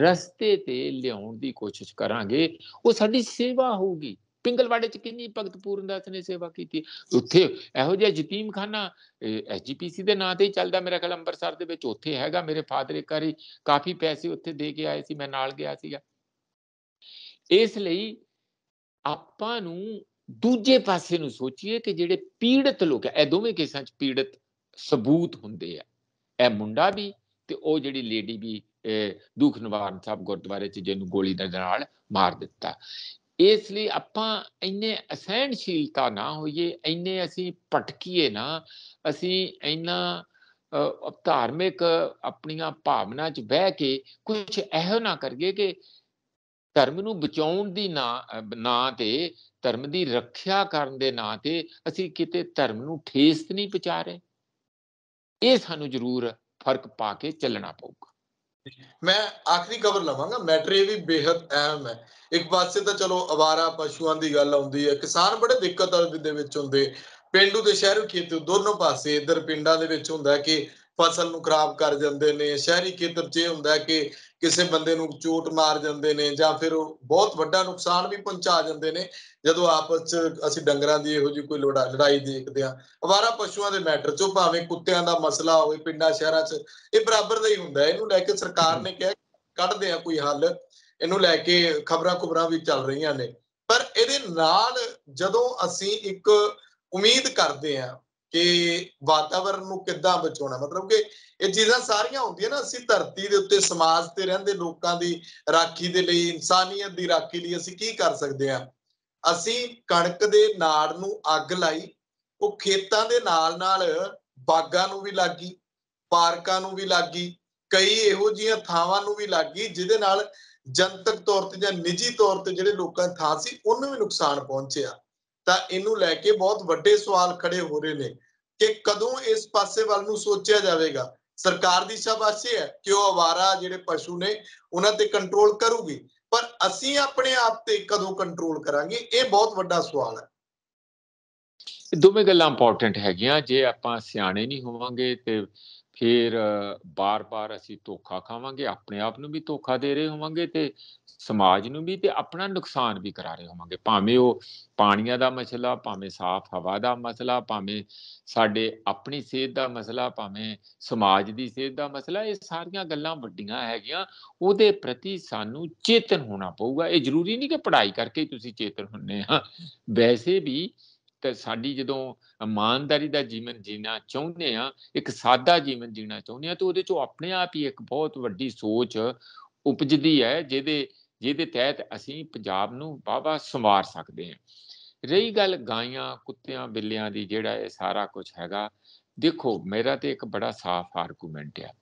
ਰਸਤੇ ਤੇ ਲਿਆਉਣ ਦੀ ਕੋਸ਼ਿਸ਼ ਕਰਾਂਗੇ ਉਹ ਸਾਡੀ ਸੇਵਾ ਹੋਊਗੀ ਪਿੰਗਲਵਾੜੇ ਚ ਕਿੰਨੀ ਭਗਤ ਪੂਰਨ ਦਾਸ ਨੇ ਸੇਵਾ ਕੀਤੀ ਉੱਥੇ ਇਹੋ ਜਿਹਾ ਯਤੀਮਖਾਨਾ ਐਸਜੀਪੀਸੀ ਦੇ ਨਾਂ ਤੇ ਹੀ ਚੱਲਦਾ ਮੇਰਾ ਖਿਆਲ ਅੰਮ੍ਰਿਤਸਰ ਦੇ ਵਿੱਚ ਉੱਥੇ ਹੈਗਾ ਮੇਰੇ ਫਾਦਰ ਇੱਕ ਵਾਰੀ ਕਾਫੀ ਪੈਸੇ ਉੱਥੇ ਦੇ ਕੇ ਆਏ ਸੀ ਮੈਂ ਨਾਲ ਗਿਆ ਸੀਗਾ ਇਸ ਲਈ ਆਪਾਂ ਨੂੰ ਦੂਜੇ ਪਾਸੇ ਨੂੰ ਸੋਚੀਏ ਕਿ ਜਿਹੜੇ ਪੀੜਤ ਲੋਕ ਐ ਦੋਵੇਂ ਕੇਸਾਂ 'ਚ ਪੀੜਤ ਸਬੂਤ ਹੁੰਦੇ ਆ ਐ ਮੁੰਡਾ ਵੀ ਤੇ ਉਹ ਜਿਹੜੀ ਲੇਡੀ ਵੀ ਦੁਖਨਵਾਰਨ ਸਾਹਿਬ ਗੁਰਦੁਆਰੇ 'ਚ ਜਿਹਨੂੰ ਗੋਲੀ ਦੇ ਨਾਲ ਮਾਰ ਦਿੱਤਾ ਇਸ ਲਈ ਆਪਾਂ ਇੰਨੇ ਅਸਹਿਣਸ਼ੀਲਤਾ ਨਾ ਹੋਈਏ ਇੰਨੇ ਅਸੀਂ ਭਟਕੀਏ ਨਾ ਅਸੀਂ ਇੰਨਾ ਧਾਰਮਿਕ ਆਪਣੀਆਂ ਭਾਵਨਾ 'ਚ ਬਹਿ ਕੇ ਕੁਝ ਇਹੋ ਨਾ ਕਰੀਏ ਕਿ ਧਰਮ ਨੂੰ ਬਚਾਉਣ ਦੀ ਨਾ ਨਾਂ ਤੇ ਧਰਮ ਦੀ ਰੱਖਿਆ ਕਰਨ ਦੇ ਨਾਂ ਤੇ ਅਸੀਂ ਕਿਤੇ ਧਰਮ ਨੂੰ ਠੇਸ ਨਹੀਂ ਪਹੁੰਚਾ ਰਹੇ ਇਹ ਸਾਨੂੰ ਜ਼ਰੂਰ ਫਰਕ ਪਾ ਕੇ ਚੱਲਣਾ ਪਊਗਾ ਮੈਂ ਆਖਰੀ ਖਬਰ ਲਵਾਂਗਾ ਮੈਟਰ ਇਹ ਵੀ ਬੇहद ਅਹਿਮ ਹੈ ਇੱਕ ਪਾਸੇ ਤਾਂ ਚਲੋ ਅਵਾਰਾ ਪਸ਼ੂਆਂ ਦੀ ਗੱਲ ਆਉਂਦੀ ਹੈ ਕਿਸਾਨ ਬੜੇ ਦਿੱਕਤ ਦੇ ਵਿੱਚ ਹੁੰਦੇ ਪਿੰਡੂ ਤੇ ਸ਼ਹਿਰੂ ਖੇਤੂ ਦੋਨੋਂ ਪਾਸੇ ਇਧਰ ਪਿੰਡਾਂ ਦੇ ਵਿੱਚ ਹੁੰਦਾ ਕਿ ਫਸਲ ਨੂੰ ਖਰਾਬ ਕਰ ਜਾਂਦੇ ਨੇ ਸ਼ਹਿਰੀ ਖੇਤਰ 'ਚ ਇਹ ਹੁੰਦਾ ਕਿ ਕਿਸੇ ਬੰਦੇ ਨੂੰ ਚੋਟ ਮਾਰ ਜਾਂਦੇ ਨੇ ਜਾਂ ਫਿਰ ਬਹੁਤ ਵੱਡਾ ਨੁਕਸਾਨ ਵੀ ਪਹੁੰਚਾ ਜਾਂਦੇ ਨੇ ਜਦੋਂ ਆਪਸ 'ਚ ਅਸੀਂ ਡੰਗਰਾਂ ਦੀ ਇਹੋ ਜਿਹੀ ਕੋਈ ਲੜਾਈ ਦੇਖਦੇ ਆ ਅਵਾਰਾ ਪਸ਼ੂਆਂ ਦੇ ਮੈਟਰ 'ਚੋਂ ਭਾਵੇਂ ਕੁੱਤਿਆਂ ਦਾ ਮਸਲਾ ਹੋਵੇ ਪਿੰਡਾਂ ਸ਼ਹਿਰਾਂ 'ਚ ਇਹ ਬਰਾਬਰ ਦਾ ਹੀ ਹੁੰਦਾ ਇਹਨੂੰ ਲੈ ਕੇ ਸਰਕਾਰ ਨੇ ਕਿਹਾ ਕੱਢਦੇ ਆ ਕੋਈ ਹੱਲ ਇਹਨੂੰ ਲੈ ਕੇ ਖਬਰਾਂ ਖੁਬਰਾਂ ਵੀ ਚੱਲ ਰਹੀਆਂ ਨੇ ਪਰ ਇਹਦੇ ਨਾਲ ਜਦੋਂ ਅਸੀਂ ਇੱਕ ਉਮੀਦ ਕਰਦੇ ਆ ਕਿ ਵਾਤਾਵਰਣ ਨੂੰ ਕਿੱਦਾਂ ਬਚਾਉਣਾ ਮਤਲਬ ਕਿ ਇਹ ਚੀਜ਼ਾਂ ਸਾਰੀਆਂ ਹੁੰਦੀਆਂ ਨਾ ਅਸੀਂ ਧਰਤੀ ਦੇ ਉੱਤੇ ਸਮਾਜ ਤੇ ਰਹਿੰਦੇ ਲੋਕਾਂ ਦੀ ਰਾਖੀ ਦੇ ਲਈ ਇਨਸਾਨੀਅਤ ਦੀ ਰਾਖੀ ਲਈ ਅਸੀਂ ਕੀ ਕਰ ਸਕਦੇ ਆ ਅਸੀਂ ਕਣਕ ਦੇ ਨਾੜ ਨੂੰ ਅੱਗ ਲਾਈ ਉਹ ਖੇਤਾਂ ਦੇ ਨਾਲ-ਨਾਲ ਬਾਗਾਂ ਨੂੰ ਵੀ ਲੱਗੀ ਪਾਰਕਾਂ ਨੂੰ ਵੀ ਲੱਗੀ ਕਈ ਇਹੋ ਜਿਹੀਆਂ ਥਾਵਾਂ ਨੂੰ ਵੀ ਲੱਗੀ ਜਿਹਦੇ ਨਾਲ ਜਨਤਕ ਤੌਰ ਤੇ ਜਾਂ ਨਿੱਜੀ ਤੌਰ ਤੇ ਜਿਹੜੇ ਲੋਕਾਂ ਦੀ ਥਾਂ ਸੀ ਉਹਨੂੰ ਵੀ ਨੁਕਸਾਨ ਪਹੁੰਚਿਆ ਤਾਂ ਇਹਨੂੰ ਲੈ ਕੇ ਬਹੁਤ ਵੱਡੇ ਸਵਾਲ ਖੜੇ ਹੋ ਰਹੇ ਨੇ ਕਿ ਕਦੋਂ ਇਸ ਪਾਸੇ ਵੱਲ ਨੂੰ ਸੋਚਿਆ ਜਾਵੇਗਾ ਸਰਕਾਰ ਦੀ ਸ਼ਾਬਾਸ਼ੀ ਹੈ ਕਿ ਉਹ ਆਵਾਰਾ ਜਿਹੜੇ ਪਸ਼ੂ ਨੇ ਉਹਨਾਂ ਤੇ ਕੰਟਰੋਲ ਕਰੂਗੀ ਪਰ ਅਸੀਂ ਆਪਣੇ ਆਪ ਤੇ ਕਦੋਂ ਕੰਟਰੋਲ ਕਰਾਂਗੇ ਇਹ ਬਹੁਤ ਵੱਡਾ ਸਵਾਲ ਹੈ ਦੋਵੇਂ ਗੱਲਾਂ ਇੰਪੋਰਟੈਂਟ ਹੈਗੀਆਂ ਜੇ ਆਪਾਂ ਸਿਆਣੇ ਨਹੀਂ ਹੋਵਾਂਗੇ ਤੇ ਫਿਰ ਬਾਰ-ਬਾਰ ਅਸੀਂ ਧੋਖਾ ਖਾਵਾਂਗੇ ਆਪਣੇ ਆਪ ਨੂੰ ਵੀ ਧੋਖਾ ਦੇ ਰਹੇ ਹੋਵਾਂਗੇ ਤੇ ਸਮਾਜ ਨੂੰ ਵੀ ਤੇ ਆਪਣਾ ਨੁਕਸਾਨ ਵੀ ਕਰਾ ਰਹੇ ਹੋਵਾਂਗੇ ਭਾਵੇਂ ਉਹ ਪਾਣੀਆਂ ਦਾ ਮਸਲਾ ਭਾਵੇਂ ਸਾਫ਼ ਹਵਾ ਦਾ ਮਸਲਾ ਭਾਵੇਂ ਸਾਡੇ ਆਪਣੀ ਸਿਹਤ ਦਾ ਮਸਲਾ ਭਾਵੇਂ ਸਮਾਜ ਦੀ ਸਿਹਤ ਦਾ ਮਸਲਾ ਇਹ ਸਾਰੀਆਂ ਗੱਲਾਂ ਵੱਡੀਆਂ ਹੈਗੀਆਂ ਉਹਦੇ ਪ੍ਰਤੀ ਸਾਨੂੰ ਚੇਤਨ ਹੋਣਾ ਪਊਗਾ ਇਹ ਜ਼ਰੂਰੀ ਨਹੀਂ ਕਿ ਪੜ੍ਹਾਈ ਕਰਕੇ ਤੁਸੀਂ ਚੇਤਨ ਹੁੰਨੇ ਆ ਵੈਸੇ ਵੀ ਤੇ ਸਾਡੀ ਜਦੋਂ ਇਮਾਨਦਾਰੀ ਦਾ ਜੀਵਨ ਜੀਣਾ ਚਾਹੁੰਦੇ ਆ ਇੱਕ ਸਾਦਾ ਜੀਵਨ ਜੀਣਾ ਚਾਹੁੰਦੇ ਆ ਤਾਂ ਉਹਦੇ ਚੋਂ ਆਪਣੇ ਆਪ ਹੀ ਇੱਕ ਬਹੁਤ ਵੱਡੀ ਸੋਚ ਉਪਜਦੀ ਹੈ ਜਿਹਦੇ ਜਿਹਦੇ ਤਹਿਤ ਅਸੀਂ ਪੰਜਾਬ ਨੂੰ ਬਾਬਾ ਸੰਵਾਰ ਸਕਦੇ ਆ ਰਹੀ ਗੱਲ ਗਾਈਆਂ ਕੁੱਤਿਆਂ ਬਿੱਲਿਆਂ ਦੀ ਜਿਹੜਾ ਇਹ ਸਾਰਾ ਕੁਝ ਹੈਗਾ ਦੇਖੋ ਮੇਰਾ ਤੇ ਇੱਕ ਬੜਾ ਸਾਫ਼ ਆਰਗੂਮੈਂਟ ਹੈ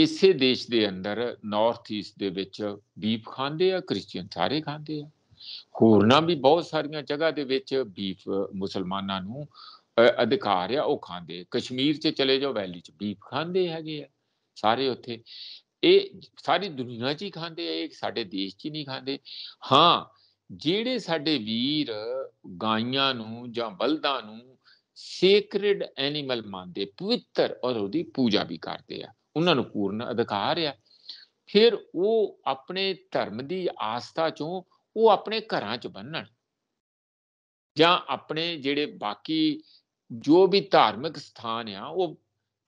ਇਸੇ ਦੇਸ਼ ਦੇ ਅੰਦਰ ਨਾਰਥ ਈਸਟ ਦੇ ਵਿੱਚ ਬੀਫ ਖਾਂਦੇ ਆ ਕ੍ਰਿਸਚੀਅਨ ਸਾਰੇ ਖਾਂਦੇ ਆ ਹੋਰਨਾਂ ਵੀ ਬਹੁਤ ਸਾਰੀਆਂ ਜਗ੍ਹਾ ਦੇ ਵਿੱਚ ਬੀਫ ਮੁਸਲਮਾਨਾਂ ਨੂੰ ਅਧਿਕਾਰ ਆ ਉਹ ਖਾਂਦੇ ਕਸ਼ਮੀਰ 'ਚ ਚਲੇ ਜਾਓ ਵੈਲੀ 'ਚ ਬੀਫ ਖਾਂਦੇ ਹੈਗੇ ਆ ਸਾਰੇ ਉੱਥੇ ਇਹ ਸਾਰੀ ਦੁਨੀਆ 'ਚ ਹੀ ਖਾਂਦੇ ਆ ਇਹ ਸਾਡੇ ਦੇਸ਼ 'ਚ ਹੀ ਨਹੀਂ ਖਾਂਦੇ ਹਾਂ ਜਿਹੜੇ ਸਾਡੇ ਵੀਰ ਗਾਈਆਂ ਨੂੰ ਜਾਂ ਬਲਦਾਂ ਨੂੰ ਸੇਕ੍ਰੇਡ ਐਨੀਮਲ ਮੰਨਦੇ ਪਵਿੱਤਰ ਔਰ ਉਹਦੀ ਪੂਜਾ ਵੀ ਕਰਦੇ ਆ ਉਹਨਾਂ ਨੂੰ ਪੂਰਨ ਅਧਿਕਾਰ ਆ ਫਿਰ ਉਹ ਆਪਣੇ ਧਰਮ ਦੀ ਆਸਥਾ ਚੋਂ ਉਹ ਆਪਣੇ ਘਰਾਂ 'ਚ ਬੰਨਣ ਜਾਂ ਆਪਣੇ ਜਿਹੜੇ ਬਾਕੀ ਜੋ ਵੀ ਧਾਰਮਿਕ ਸਥਾਨ ਆ ਉਹ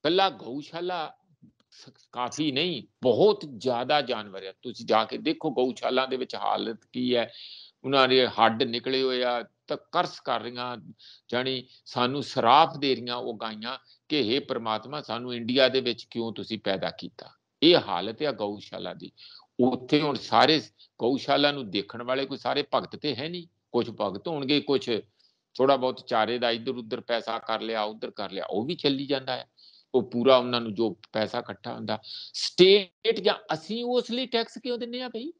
ਕੱਲਾ ਗਊਸ਼ਾਲਾ ਕਾਫੀ ਨਹੀਂ ਬਹੁਤ ਜ਼ਿਆਦਾ ਜਾਨਵਰ ਆ ਤੁਸੀਂ ਜਾ ਕੇ ਦੇਖੋ ਗਊਸ਼ਾਲਾ ਦੇ ਵਿੱਚ ਹਾਲਤ ਕੀ ਹੈ ਉਹਨਾਂ ਦੇ ਹੱਡ ਨਿਕਲੇ ਹੋਏ ਆ ਤਕਰਸ ਕਰਸ ਕਰ ਰਹੀਆਂ ਜਾਨੀ ਸਾਨੂੰ ਸਰਾਫ ਦੇ ਰਹੀਆਂ ਉਹ ਗਾਈਆਂ ਕਿ हे ਪ੍ਰਮਾਤਮਾ ਸਾਨੂੰ ਇੰਡੀਆ ਦੇ ਵਿੱਚ ਕਿਉਂ ਤੁਸੀਂ ਪੈਦਾ ਕੀਤਾ ਇਹ ਹਾਲਤ ਆ ਗਊਸ਼ਾਲਾ ਦੀ ਉੱਥੇ ਹੁਣ ਸਾਰੇ ਗਊਸ਼ਾਲਾ ਨੂੰ ਦੇਖਣ ਵਾਲੇ ਕੋਈ ਸਾਰੇ ਭਗਤ ਤੇ ਹੈ ਨਹੀਂ ਕੁਝ ਭਗਤ ਹੋਣਗੇ ਕੁਝ ਥੋੜਾ ਬਹੁਤ ਚਾਰੇ ਦਾ ਇੱਧਰ ਉੱਧਰ ਪੈਸਾ ਕਰ ਲਿਆ ਉੱਧਰ ਕਰ ਲਿਆ ਉਹ ਵੀ ਚੱਲੀ ਜਾਂਦਾ ਹੈ ਉਹ ਪੂਰਾ ਉਹਨਾਂ ਨੂੰ ਜੋ ਪੈਸਾ ਇਕੱਠਾ ਹੁੰਦਾ ਸਟੇਟ ਜਾਂ ਅਸੀਂ ਉਸ ਲਈ ਟੈਕਸ ਕਿਉਂ ਦਿੰਨੇ ਆ ਭਈ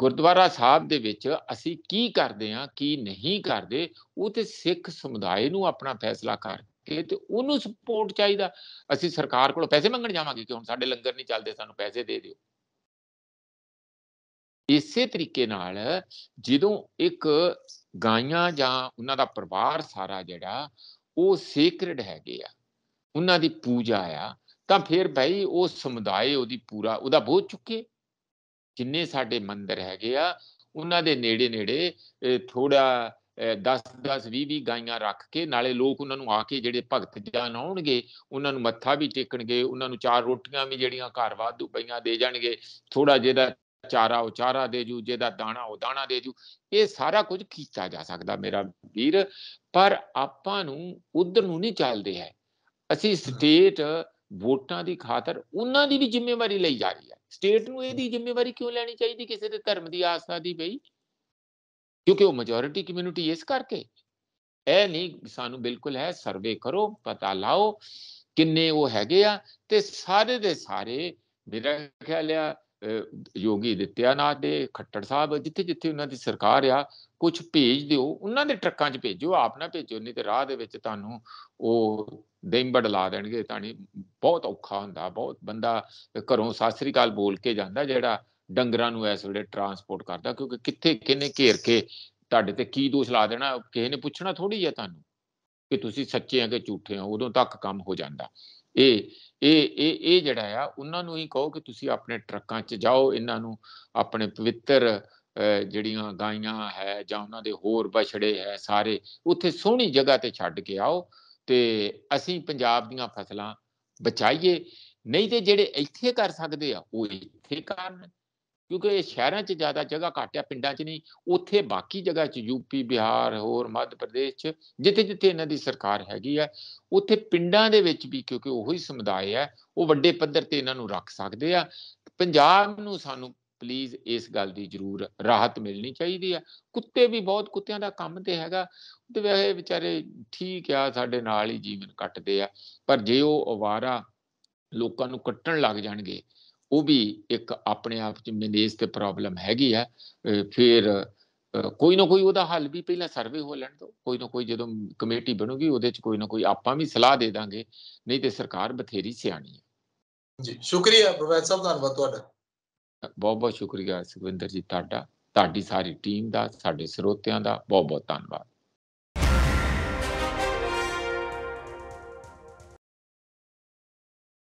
ਗੁਰਦੁਆਰਾ ਸਾਹਿਬ ਦੇ ਵਿੱਚ ਅਸੀਂ ਕੀ ਕਰਦੇ ਆ ਕੀ ਨਹੀਂ ਕਰਦੇ ਉਹ ਤੇ ਸਿੱਖ ਸਮੁਦਾਇ ਨੂੰ ਆਪਣਾ ਫੈਸਲਾ ਕਰਕੇ ਤੇ ਉਹਨੂੰ ਸਪੋਰਟ ਚਾਹੀਦਾ ਅਸੀਂ ਸਰਕਾਰ ਕੋਲ ਪੈਸੇ ਮੰਗਣ ਜਾਵਾਂਗੇ ਕਿ ਹੁਣ ਸਾਡੇ ਲੰਗਰ ਨਹੀਂ ਚੱਲਦੇ ਸਾਨੂੰ ਪੈਸੇ ਦੇ ਦਿਓ ਇਸੇ ਤਰੀਕੇ ਨਾਲ ਜਦੋਂ ਇੱਕ ਗਾਇਆਂ ਜਾਂ ਉਹਨਾਂ ਦਾ ਪਰਿਵਾਰ ਸਾਰਾ ਜਿਹੜਾ ਉਹ ਸੇਕ੍ਰਡ ਹੈਗੇ ਆ ਉਹਨਾਂ ਦੀ ਪੂਜਾ ਆ ਤਾਂ ਫਿਰ ਭਾਈ ਉਹ ਸਮੁਦਾਇ ਉਹਦੀ ਪੂਰਾ ਉਹਦਾ ਬੋਝ ਚੁੱਕੇ ਜਿੰਨੇ ਸਾਡੇ ਮੰਦਰ ਹੈਗੇ ਆ ਉਹਨਾਂ ਦੇ ਨੇੜੇ ਨੇੜੇ ਥੋੜਾ 10 10 20 20 ਗਾਈਆਂ ਰੱਖ ਕੇ ਨਾਲੇ ਲੋਕ ਉਹਨਾਂ ਨੂੰ ਆ ਕੇ ਜਿਹੜੇ ਭਗਤ ਜਾਨ ਆਉਣਗੇ ਉਹਨਾਂ ਨੂੰ ਮੱਥਾ ਵੀ ਟੇਕਣਗੇ ਉਹਨਾਂ ਨੂੰ ਚਾਰ ਰੋਟੀਆਂ ਵੀ ਜਿਹੜੀਆਂ ਘਰ ਵਾਧੂ ਪਈਆਂ ਦੇ ਜਾਣਗੇ ਥੋੜਾ ਜਿਹਾ ਚਾਰਾ ਉਹ ਚਾਰਾ ਦੇ ਜੂ ਜਿਹਦਾ ਦਾਣਾ ਉਹ ਦਾਣਾ ਦੇ ਜੂ ਇਹ ਸਾਰਾ ਕੁਝ ਕੀਤਾ ਜਾ ਸਕਦਾ ਮੇਰਾ ਵੀਰ ਪਰ ਆਪਾਂ ਨੂੰ ਉਧਰ ਨੂੰ ਨਹੀਂ ਚੱਲਦੇ ਹੈ ਅਸੀਂ ਸਟੇਟ ਵੋਟਾਂ ਦੀ ਖਾਤਰ ਉਹਨਾਂ ਦੀ ਵੀ ਜ਼ਿੰਮੇਵਾਰੀ ਲਈ ਜਾ ਰਹੀ ਹੈ ਸਟੇਟ ਨੂੰ ਇਹਦੀ ਜ਼ਿੰਮੇਵਾਰੀ ਕਿਉਂ ਲੈਣੀ ਚਾਹੀਦੀ ਕਿਸੇ ਦੇ ਧਰਮ ਦੀ ਆਸਾ ਦੀ ਬਈ ਕਿਉਂਕਿ ਉਹ ਮੈਜੋਰਿਟੀ ਕਮਿਊਨਿਟੀ ਇਸ ਕਰਕੇ ਐ ਨਹੀਂ ਸਾਨੂੰ ਬਿਲਕੁਲ ਹੈ ਸਰਵੇ ਕਰੋ ਪਤਾ ਲਾਓ ਕਿੰਨੇ ਉਹ ਹੈਗੇ ਆ ਤੇ ਸਾਰੇ ਦੇ ਸਾਰੇ ਮੇਰਾ ਖਿਆਲ ਆ ਯੋਗੀ ਦਿੱਤਿਆਨਾਥ ਦੇ ਖੱਟੜ ਸਾਹਿਬ ਜਿੱਥੇ ਜਿੱਥੇ ਉਹਨਾਂ ਦੀ ਸਰਕਾਰ ਆ ਕੁਝ ਭੇਜ ਦਿਓ ਉਹਨਾਂ ਦੇ ਟਰੱਕਾਂ 'ਚ ਭੇਜੋ ਆਪ ਨਾ ਭੇਜੋ ਨਹੀਂ ਤੇ ਰਾਹ ਦੇ ਵਿੱਚ ਤੁਹਾਨੂੰ ਉਹ ਦੇਂਬੜ ਲਾ ਦੇਣਗੇ ਤਾਂ ਨਹੀਂ ਬਹੁਤ ਔਖਾ ਹੁੰਦਾ ਬਹੁਤ ਬੰਦਾ ਘਰੋਂ ਸਾਸਰੀ ਕਾਲ ਬੋਲ ਕੇ ਜਾਂਦਾ ਜਿਹੜਾ ਡੰਗਰਾਂ ਨੂੰ ਇਸ ਵੇਲੇ ਟਰਾਂਸਪੋਰਟ ਕਰਦਾ ਕਿਉਂਕਿ ਕਿੱਥੇ ਕਿਨੇ ਘੇਰ ਕੇ ਤੁਹਾਡੇ ਤੇ ਕੀ ਦੋਸ਼ ਲਾ ਦੇਣਾ ਕਿਸੇ ਨੇ ਪੁੱਛਣਾ ਥੋੜੀ ਹੈ ਤੁਹਾਨੂੰ ਕਿ ਤੁਸੀਂ ਸੱਚੇ ਆ ਕਿ ਝੂਠੇ ਆ ਉਦੋਂ ਤੱਕ ਕੰਮ ਹੋ ਜਾਂਦਾ ਇਹ ਇਹ ਇਹ ਇਹ ਜਿਹੜਾ ਆ ਉਹਨਾਂ ਨੂੰ ਹੀ ਕਹੋ ਕਿ ਤੁਸੀਂ ਆਪਣੇ ਟਰੱਕਾਂ 'ਚ ਜਾਓ ਇਹਨਾਂ ਨੂੰ ਆਪਣੇ ਪਵਿੱਤਰ ਜਿਹੜੀਆਂ ਗਾਈਆਂ ਹੈ ਜਾਂ ਉਹਨਾਂ ਦੇ ਹੋਰ ਬਛੜੇ ਹੈ ਸਾਰੇ ਉੱਥੇ ਸੋਹਣੀ ਜਗ੍ਹਾ ਤੇ ਛੱਡ ਕੇ ਆਓ ਤੇ ਅਸੀਂ ਪੰਜਾਬ ਦੀਆਂ ਫਸਲਾਂ ਬਚਾਈਏ ਨਹੀਂ ਤੇ ਜਿਹੜੇ ਇੱਥੇ ਕਰ ਸਕਦੇ ਆ ਉਹ ਇੱਥੇ ਕਰਨ ਕਿਉਂਕਿ ਇਹ ਸ਼ਹਿਰਾਂ 'ਚ ਜ਼ਿਆਦਾ ਜਗ੍ਹਾ ਘੱਟ ਆ ਪਿੰਡਾਂ 'ਚ ਨਹੀਂ ਉੱਥੇ ਬਾਕੀ ਜਗ੍ਹਾ 'ਚ ਯੂਪੀ ਬਿਹਾਰ ਹੋਰ ਮੱਧ ਪ੍ਰਦੇਸ਼ 'ਚ ਜਿੱਥੇ ਜਿੱਥੇ ਇਹਨਾਂ ਦੀ ਸਰਕਾਰ ਹੈਗੀ ਆ ਉੱਥੇ ਪਿੰਡਾਂ ਦੇ ਵਿੱਚ ਵੀ ਕਿਉਂਕਿ ਉਹੋ ਹੀ ਸਮੁਦਾਇ ਹੈ ਉਹ ਵੱਡੇ ਪੱਧਰ ਤੇ ਇਹਨਾਂ ਨੂੰ ਰੱਖ ਸਕਦੇ ਆ ਪੰਜਾਬ ਨੂੰ ਸਾਨੂੰ ਪਲੀਜ਼ ਇਸ ਗੱਲ ਦੀ ਜ਼ਰੂਰ ਰਾਹਤ ਮਿਲਣੀ ਚਾਹੀਦੀ ਆ ਕੁੱਤੇ ਵੀ ਬਹੁਤ ਕੁੱਤਿਆਂ ਦਾ ਕੰਮ ਤੇ ਹੈਗਾ ਤੇ ਵੇਹੇ ਵਿਚਾਰੇ ਠੀਕ ਆ ਸਾਡੇ ਨਾਲ ਹੀ ਜੀਵਨ ਕੱਟਦੇ ਆ ਪਰ ਜੇ ਉਹ ਅਵਾਰਾ ਲੋਕਾਂ ਨੂੰ ਕੱਟਣ ਲੱਗ ਜਾਣਗੇ ਉਹ ਵੀ ਇੱਕ ਆਪਣੇ ਆਪ 'ਚ ਮੈਨੇਜ ਤੇ ਪ੍ਰੋਬਲਮ ਹੈਗੀ ਆ ਫਿਰ ਕੋਈ ਨਾ ਕੋਈ ਉਹਦਾ ਹੱਲ ਵੀ ਪਹਿਲਾਂ ਸਰਵੇ ਹੋ ਲੈਣ ਦੋ ਕੋਈ ਨਾ ਕੋਈ ਜਦੋਂ ਕਮੇਟੀ ਬਣੂਗੀ ਉਹਦੇ 'ਚ ਕੋਈ ਨਾ ਕੋਈ ਆਪਾਂ ਵੀ ਸਲਾਹ ਦੇ ਦਾਂਗੇ ਨਹੀਂ ਤੇ ਸਰਕਾਰ ਬਥੇਰੀ ਸਿਆਣੀ ਹੈ ਜੀ ਸ਼ੁਕਰੀਆ ਪ੍ਰੋਫੈਸਰ ਸਾਹਿਬ ਧੰਨਵਾਦ ਤੁਹਾਡਾ ਬਹੁਤ ਬਹੁਤ ਸ਼ੁਕਰੀਆ ਸੁਖਵਿੰਦਰ ਜੀ ਤੁਹਾਡਾ ਤੁਹਾਡੀ ਸਾਰੀ ਟੀਮ ਦਾ ਸਾਡੇ ਸਰੋਤਿਆਂ ਦਾ ਬਹੁਤ ਬਹੁਤ ਧੰਨਵਾਦ